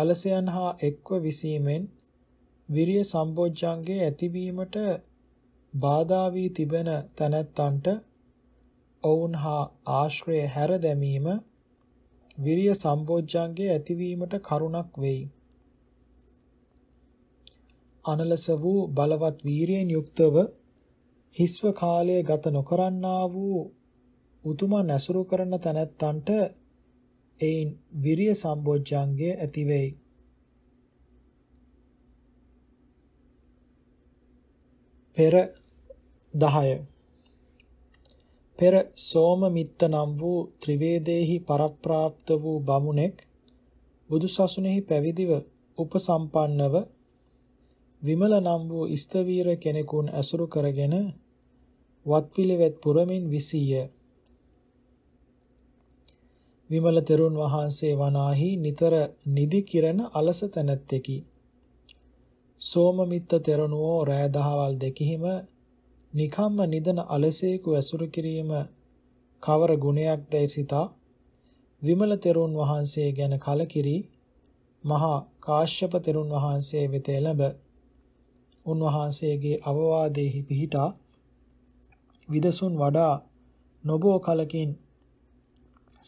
අලසයන් හා එක්ව විසීමෙන් විරිය සම්බොජ්ජන්ගේ ඇතිවීමට බාධා වී තිබෙන තැනැත්තන්ට ඔවුන් හා ආශ්‍රය හැර දැමීම විරිය සම්බෝධ්‍යංගයේ ඇතිවීමට කරුණක් වෙයි. අනලස වූ බලවත් වීරියෙන් යුක්තව හිස්ව කාලය ගත නොකරන්නා වූ උතුම නැසුරු කරන තැනැත්තන්ට එයින් විරිය සම්බෝධ්‍යංගය ඇතිවෙයි. පෙර 10 පෙර සෝමමිත්ත නම් වූ ත්‍රිවේදේහි පරප්‍රාප්ත වූ බමුණෙක් බුදුසසුනේහි පැවිදිව උපසම්පන්නව විමල නම් වූ ස්තවීර කෙනෙකුන් ඇසුරු කරගෙන වත්පිළිවෙත් පුරමින් විසීය. විමල තෙරුන් වහන්සේ වනාහි නිතර නිදි කිරණ අලස තැනැත්තෙකි. සෝමමිත්ත තෙරණුවෝ රෑ දහවල් දෙකෙහිම නිකම්ම නිදන අලසේකු ඇසුරු කිරීම කවර ගුණයක් දැයි සිතා විමල තෙරුන් වහන්සේ ගැන කලකිරි මහා කාශ්‍යප තෙරුන් වහන්සේ වෙත එළඹ උන්වහන්සේගේ අවවාදෙහි පිහිටා විදසුන් වඩා නොබෝ කලකින්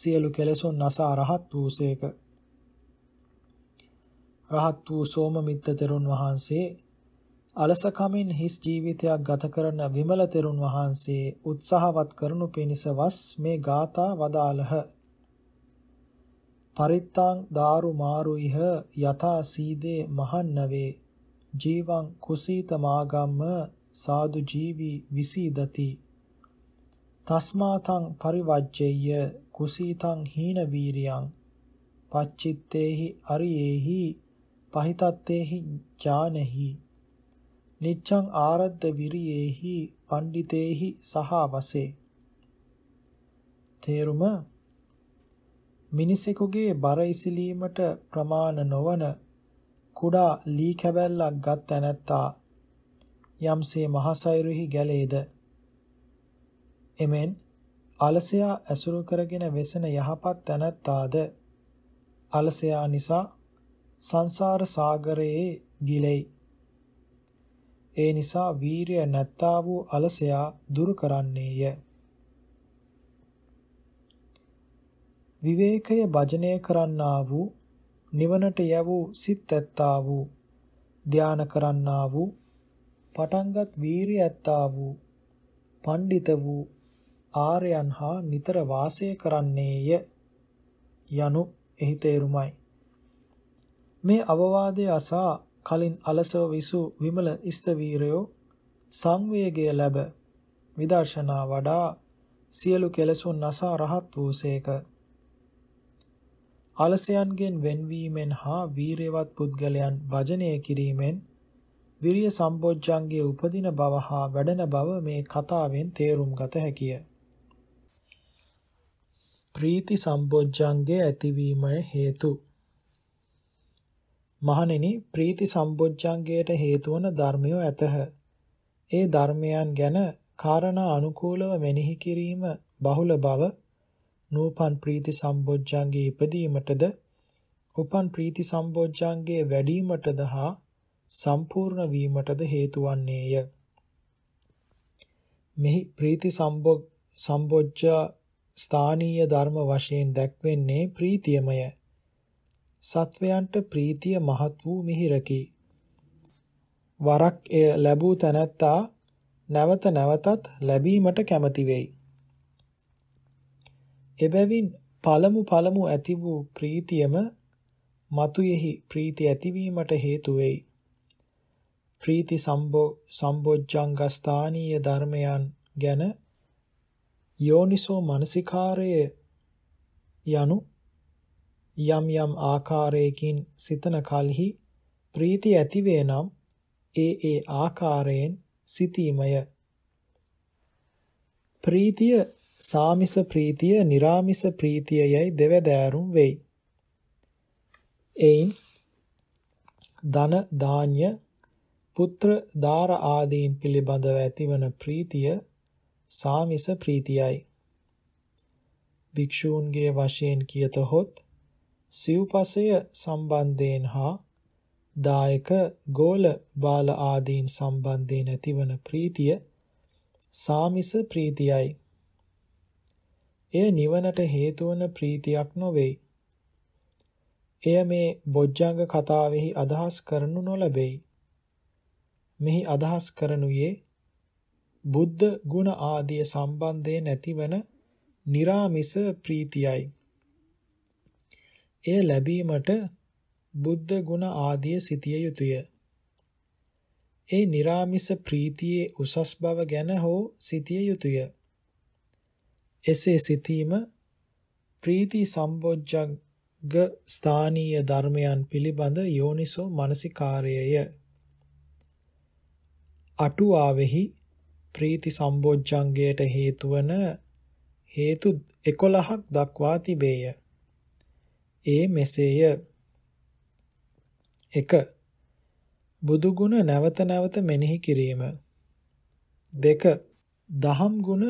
සියලු කෙලෙසුන් නසා රහත් වූසේක රහත් වූ සෝම මිත්ත තෙරුන් වහන්සේ අලසකමින් හිස් ජීවිතයක් ගත කරන විමල තෙරුන් වහන්සේ උත්සාහවත් කරනු පිණිස වස් මේ ගාථා වදාළහ. පරිත්තං දාරු මාරුයිහ යථා සීදේ මහන්නවේ ජීවං කුසීත මාගම්ම සාදු ජීවි විසීදති තස්මාතං පරිවජ්ජේය කුසීතං හීන වීරියං පච්චිත්තේහි අරියේහි පහිතත්තේහි ඥානෙහි නිච්ඡං ආරද්ධ විරියේහි පණ්ඩිතේහි සහ වසේ තේරුම මිනිසෙකුගේ බර ඉසිලීමට ප්‍රමාණ නොවන කුඩා ලී කැබැල්ලක් ගත් තැනැත්තා යම්සේ මහසයුරෙහි ගැලේද එමෙන් අලසයා ඇසුරු කරගෙන වෙසෙන යහපත් තැනැත්තාද අලසයා නිසා සංසාර සාගරයේ ගිලෙයි ඒ නිසා වීරිය නැත්තා වූ අලසයා දුරු කරන්නේය. විවේකය භජනය කරන්නා වූ නිවනට යවූ සිත් ඇත්තා වූ ධාන කරන්නා වූ පටන්ගත් වීරිය ඇත්තා වූ පණ්ඩිත වූ ආර්යයන් හා නිතර වාසය කරන්නේය යනු එහි තේරුමයි මේ අවවාදය අසා කලින් අලසව විසු විමල ස්තවීරයෝ සංවේගය ලැබ විදර්ශනා වඩා සියලු කෙලසුන් නසා රහත් වූසේක. අලසයන්ගෙන් වෙන්වීමෙන් හා වීරයවත් පුද්ගලයන් වජනය කිරීමෙන් විරිය සම්බෝජ්ජන්ගේ උපදින බව හා වැඩෙන බව මේ කතාවෙන් තේරුම් ගත හැකිය. ප්‍රීති සම්බෝජ්ජන්ගේ ඇතිවීමේ හේතු මහණෙනි ප්‍රීති සම්බොජ්ජංගයට හේතු වන ධර්මය ඇතහ. ඒ ධර්මයන් ගැන කාරණා අනුකූලව මෙනෙහි කිරීම බහුල බව නූපන් ප්‍රීති සම්බොජ්ජංගේ ඉපදීමටද උපන් ප්‍රීති සම්බොජ්ජංගේ වැඩිවීමටද හා සම්පූර්ණ වීමටද හේතු වන්නේය. මෙහි ප්‍රීති සම්බොජ්ජා ස්ථානීය ධර්ම වශයෙන් දැක්වෙන්නේ ප්‍රීතියමය. සත්වයන්ට ප්‍රීතිය මහත් වූ මිහිරකි. වරක් එය ලැබූ තැනැත්තා නැවත නැවතත් ලැබීමට කැමති වෙයි. එබැවින් පළමු පළමු ඇති වූ ප්‍රීතියම මතුයෙහි ප්‍රීති ඇතිවීමට හේතු වෙයි. ප්‍රීති සම්බෝ සම්බොජ්ජංගස්ථානීය ධර්මයන් ගැන යෝනිසෝ මනසිකාරයේ යනු යම් යම් ආකාරයකින් සිතන කලෙහි ප්‍රීති ඇතිවේ නම් ඒ ඒ ආකාරයෙන් සිතීමය ප්‍රීතිය සාමිස ප්‍රීතිය निराමිස ප්‍රීතියයි දෙවදෑරුම් වෙයි එයින් ධන ධාන්‍ය පුත්‍ර ධාර ආදීන් පිළිබඳව ඇතිවන ප්‍රීතිය සාමිස ප්‍රීතියයි භික්ෂූන්ගේ වශයෙන් කියතහොත් සිව්පසය සම්බන්ධයෙන් හා දායක ගෝල බාල ආදීන් සම්බන්ධයෙන් ඇතිවන ප්‍රීතිය සාමිස ප්‍රීතියයි. එය නිවනට හේතුවන ප්‍රීතියක් නොවේ. එය මේ බොජ්ජංග කතාවෙහි අදහස් කරනු නොලැබෙයි. මෙහි අදහස් කරනුයේ බුද්ධ ගුණ ආදී සම්බන්ධයෙන් ඇතිවන निराமிස ප්‍රීතියයි. එය ලැබීමට බුද්ධ ගුණ ආදිය සිටිය යුතුය. ඒ निराமிස ප්‍රීතියේ උසස් බව ගැන හෝ සිටිය යුතුය. එසේ සිටීම ප්‍රීති සම්බොජ්ජග්ග ස්ථානීය ධර්මයන් පිළිබඳ යෝනිසෝ මනසිකාරයය. අටුවාවෙහි ප්‍රීති සම්බොජ්ජංගයට හේතු වන හේතු 11ක් දක්වා තිබේය. ඒ මෙසේය. 1. බුදු ගුණ නැවත නැවත මෙනෙහි කිරීම. 2. දහම් ගුණ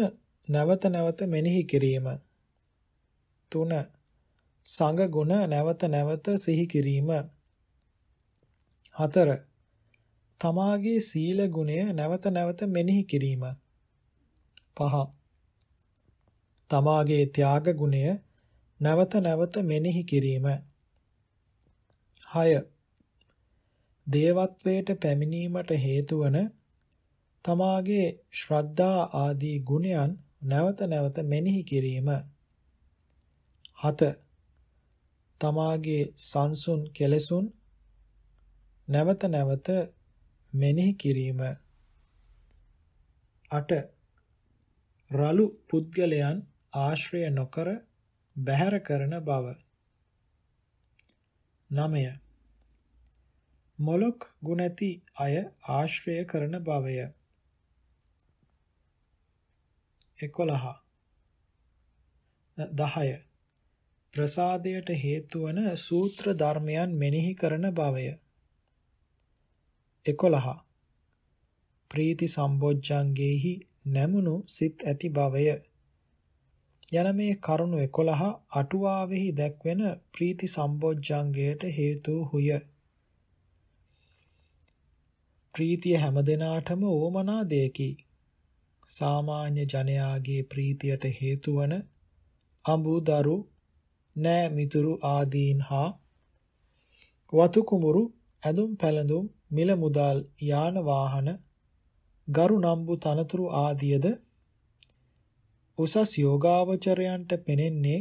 නැවත නැවත මෙනෙහි කිරීම. 3. සංඝ ගුණ නැවත නැවත සිහි කිරීම. 4. තමාගේ සීල ගුණය නැවත නැවත මෙනෙහි කිරීම. 5. තමාගේ ත්‍යාග ගුණය නැවත නැවත මෙනෙහි කිරීම 6 දේවත්වයට පැමිණීමට හේතුවන තමාගේ ශ්‍රද්ධා ආදී ගුණයන් නැවත නැවත මෙනෙහි කිරීම 7 තමාගේ සංසුන් කෙලසුන් නැවත නැවත මෙනෙහි කිරීම 8 රලු පුද්ගලයන් ආශ්‍රය නොකර බැහැර කරන බව. 9. මොලොක් ගුණති අය ආශ්‍රය කරන බවය. 11. 10. ප්‍රසාදයට හේතු වන සූත්‍ර ධර්මයන් මෙනෙහි කරන බවය. 11. ප්‍රීති සම්බොජ්ජංගේහි නැමුණු සිත් ඇති බවය. යන මේ කරුණු 11 අටුවාවෙහි දැක්වෙන ප්‍රීති සම්බොජ්ජංගයට හේතු හුය. ප්‍රීතිය හැමදෙනාටම ඕමනා දෙයකි. සාමාන්‍ය ජනයාගේ ප්‍රීතියට හේතු වන අඹුදරු, නෑ මිතුරු ආදීන් හා වතු කුඹුරු, ඇඳුම් පැළඳුම්, මිල මුදල්, යාන වාහන, ගරු නම්බු තනතුරු ආදියද උසස් යෝගාවචරයන්ට පෙනෙන්නේ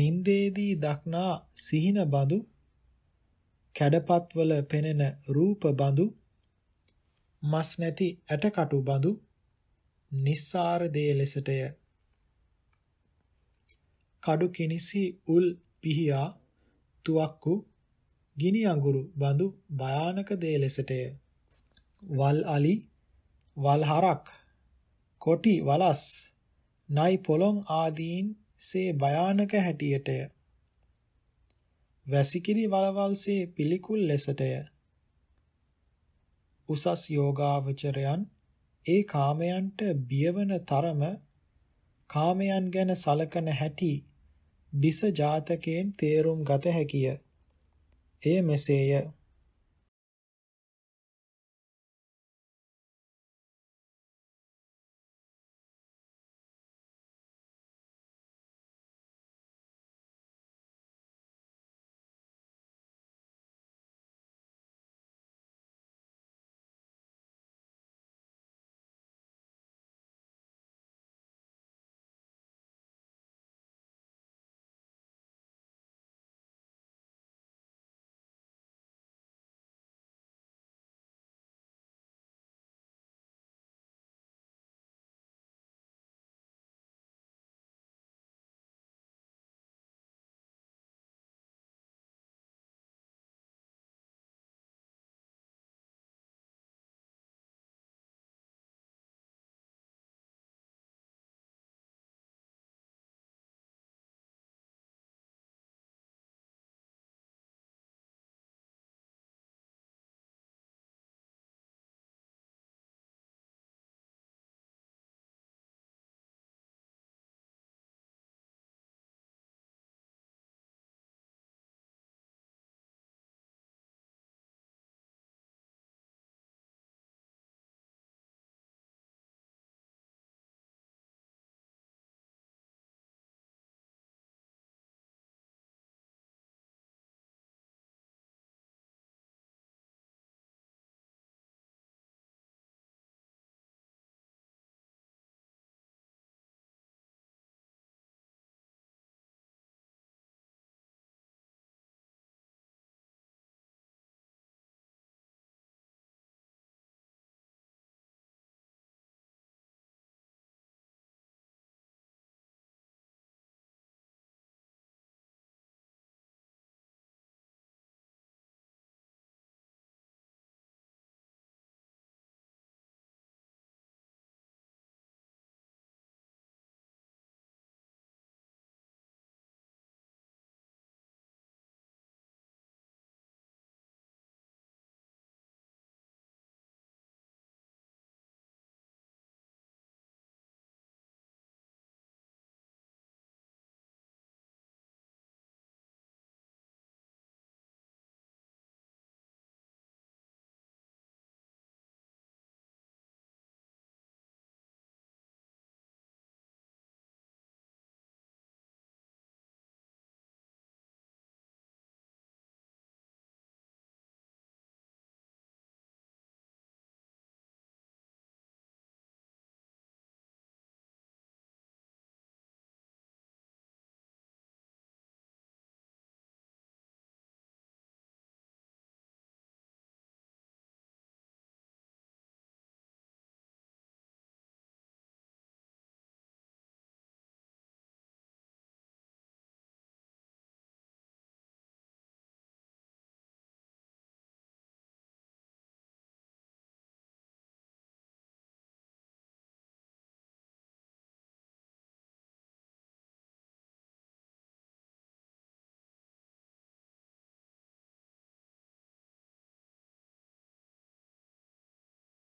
නින්දේදී දක්නා සිහින බඳු කැඩපත්වල පෙනෙන රූප බඳු මස් නැති ඇටකටු බඳු නිස්සාර දේ ලෙසටය කඩු කිනිසි උල් පිහියා තුවක්කු ගිනි අඟුරු බඳු භයානක දේ ලෙසටය වල් අලි වල් හරක් කොටි වලස් නයි පොළොන් ආදීන් සේ භයානක හැටියටය. වැසිකිරි වලවල්සේ පිළිකුල් ලෙසටය. උසස් යෝගාවචරයන් ඒ කාමයන්ට බියවන තරම කාමයන් ගැන සලකන හැටි දිස ජාතකයෙන් තේරුම් ගත හැකිය. එය මෙසේය.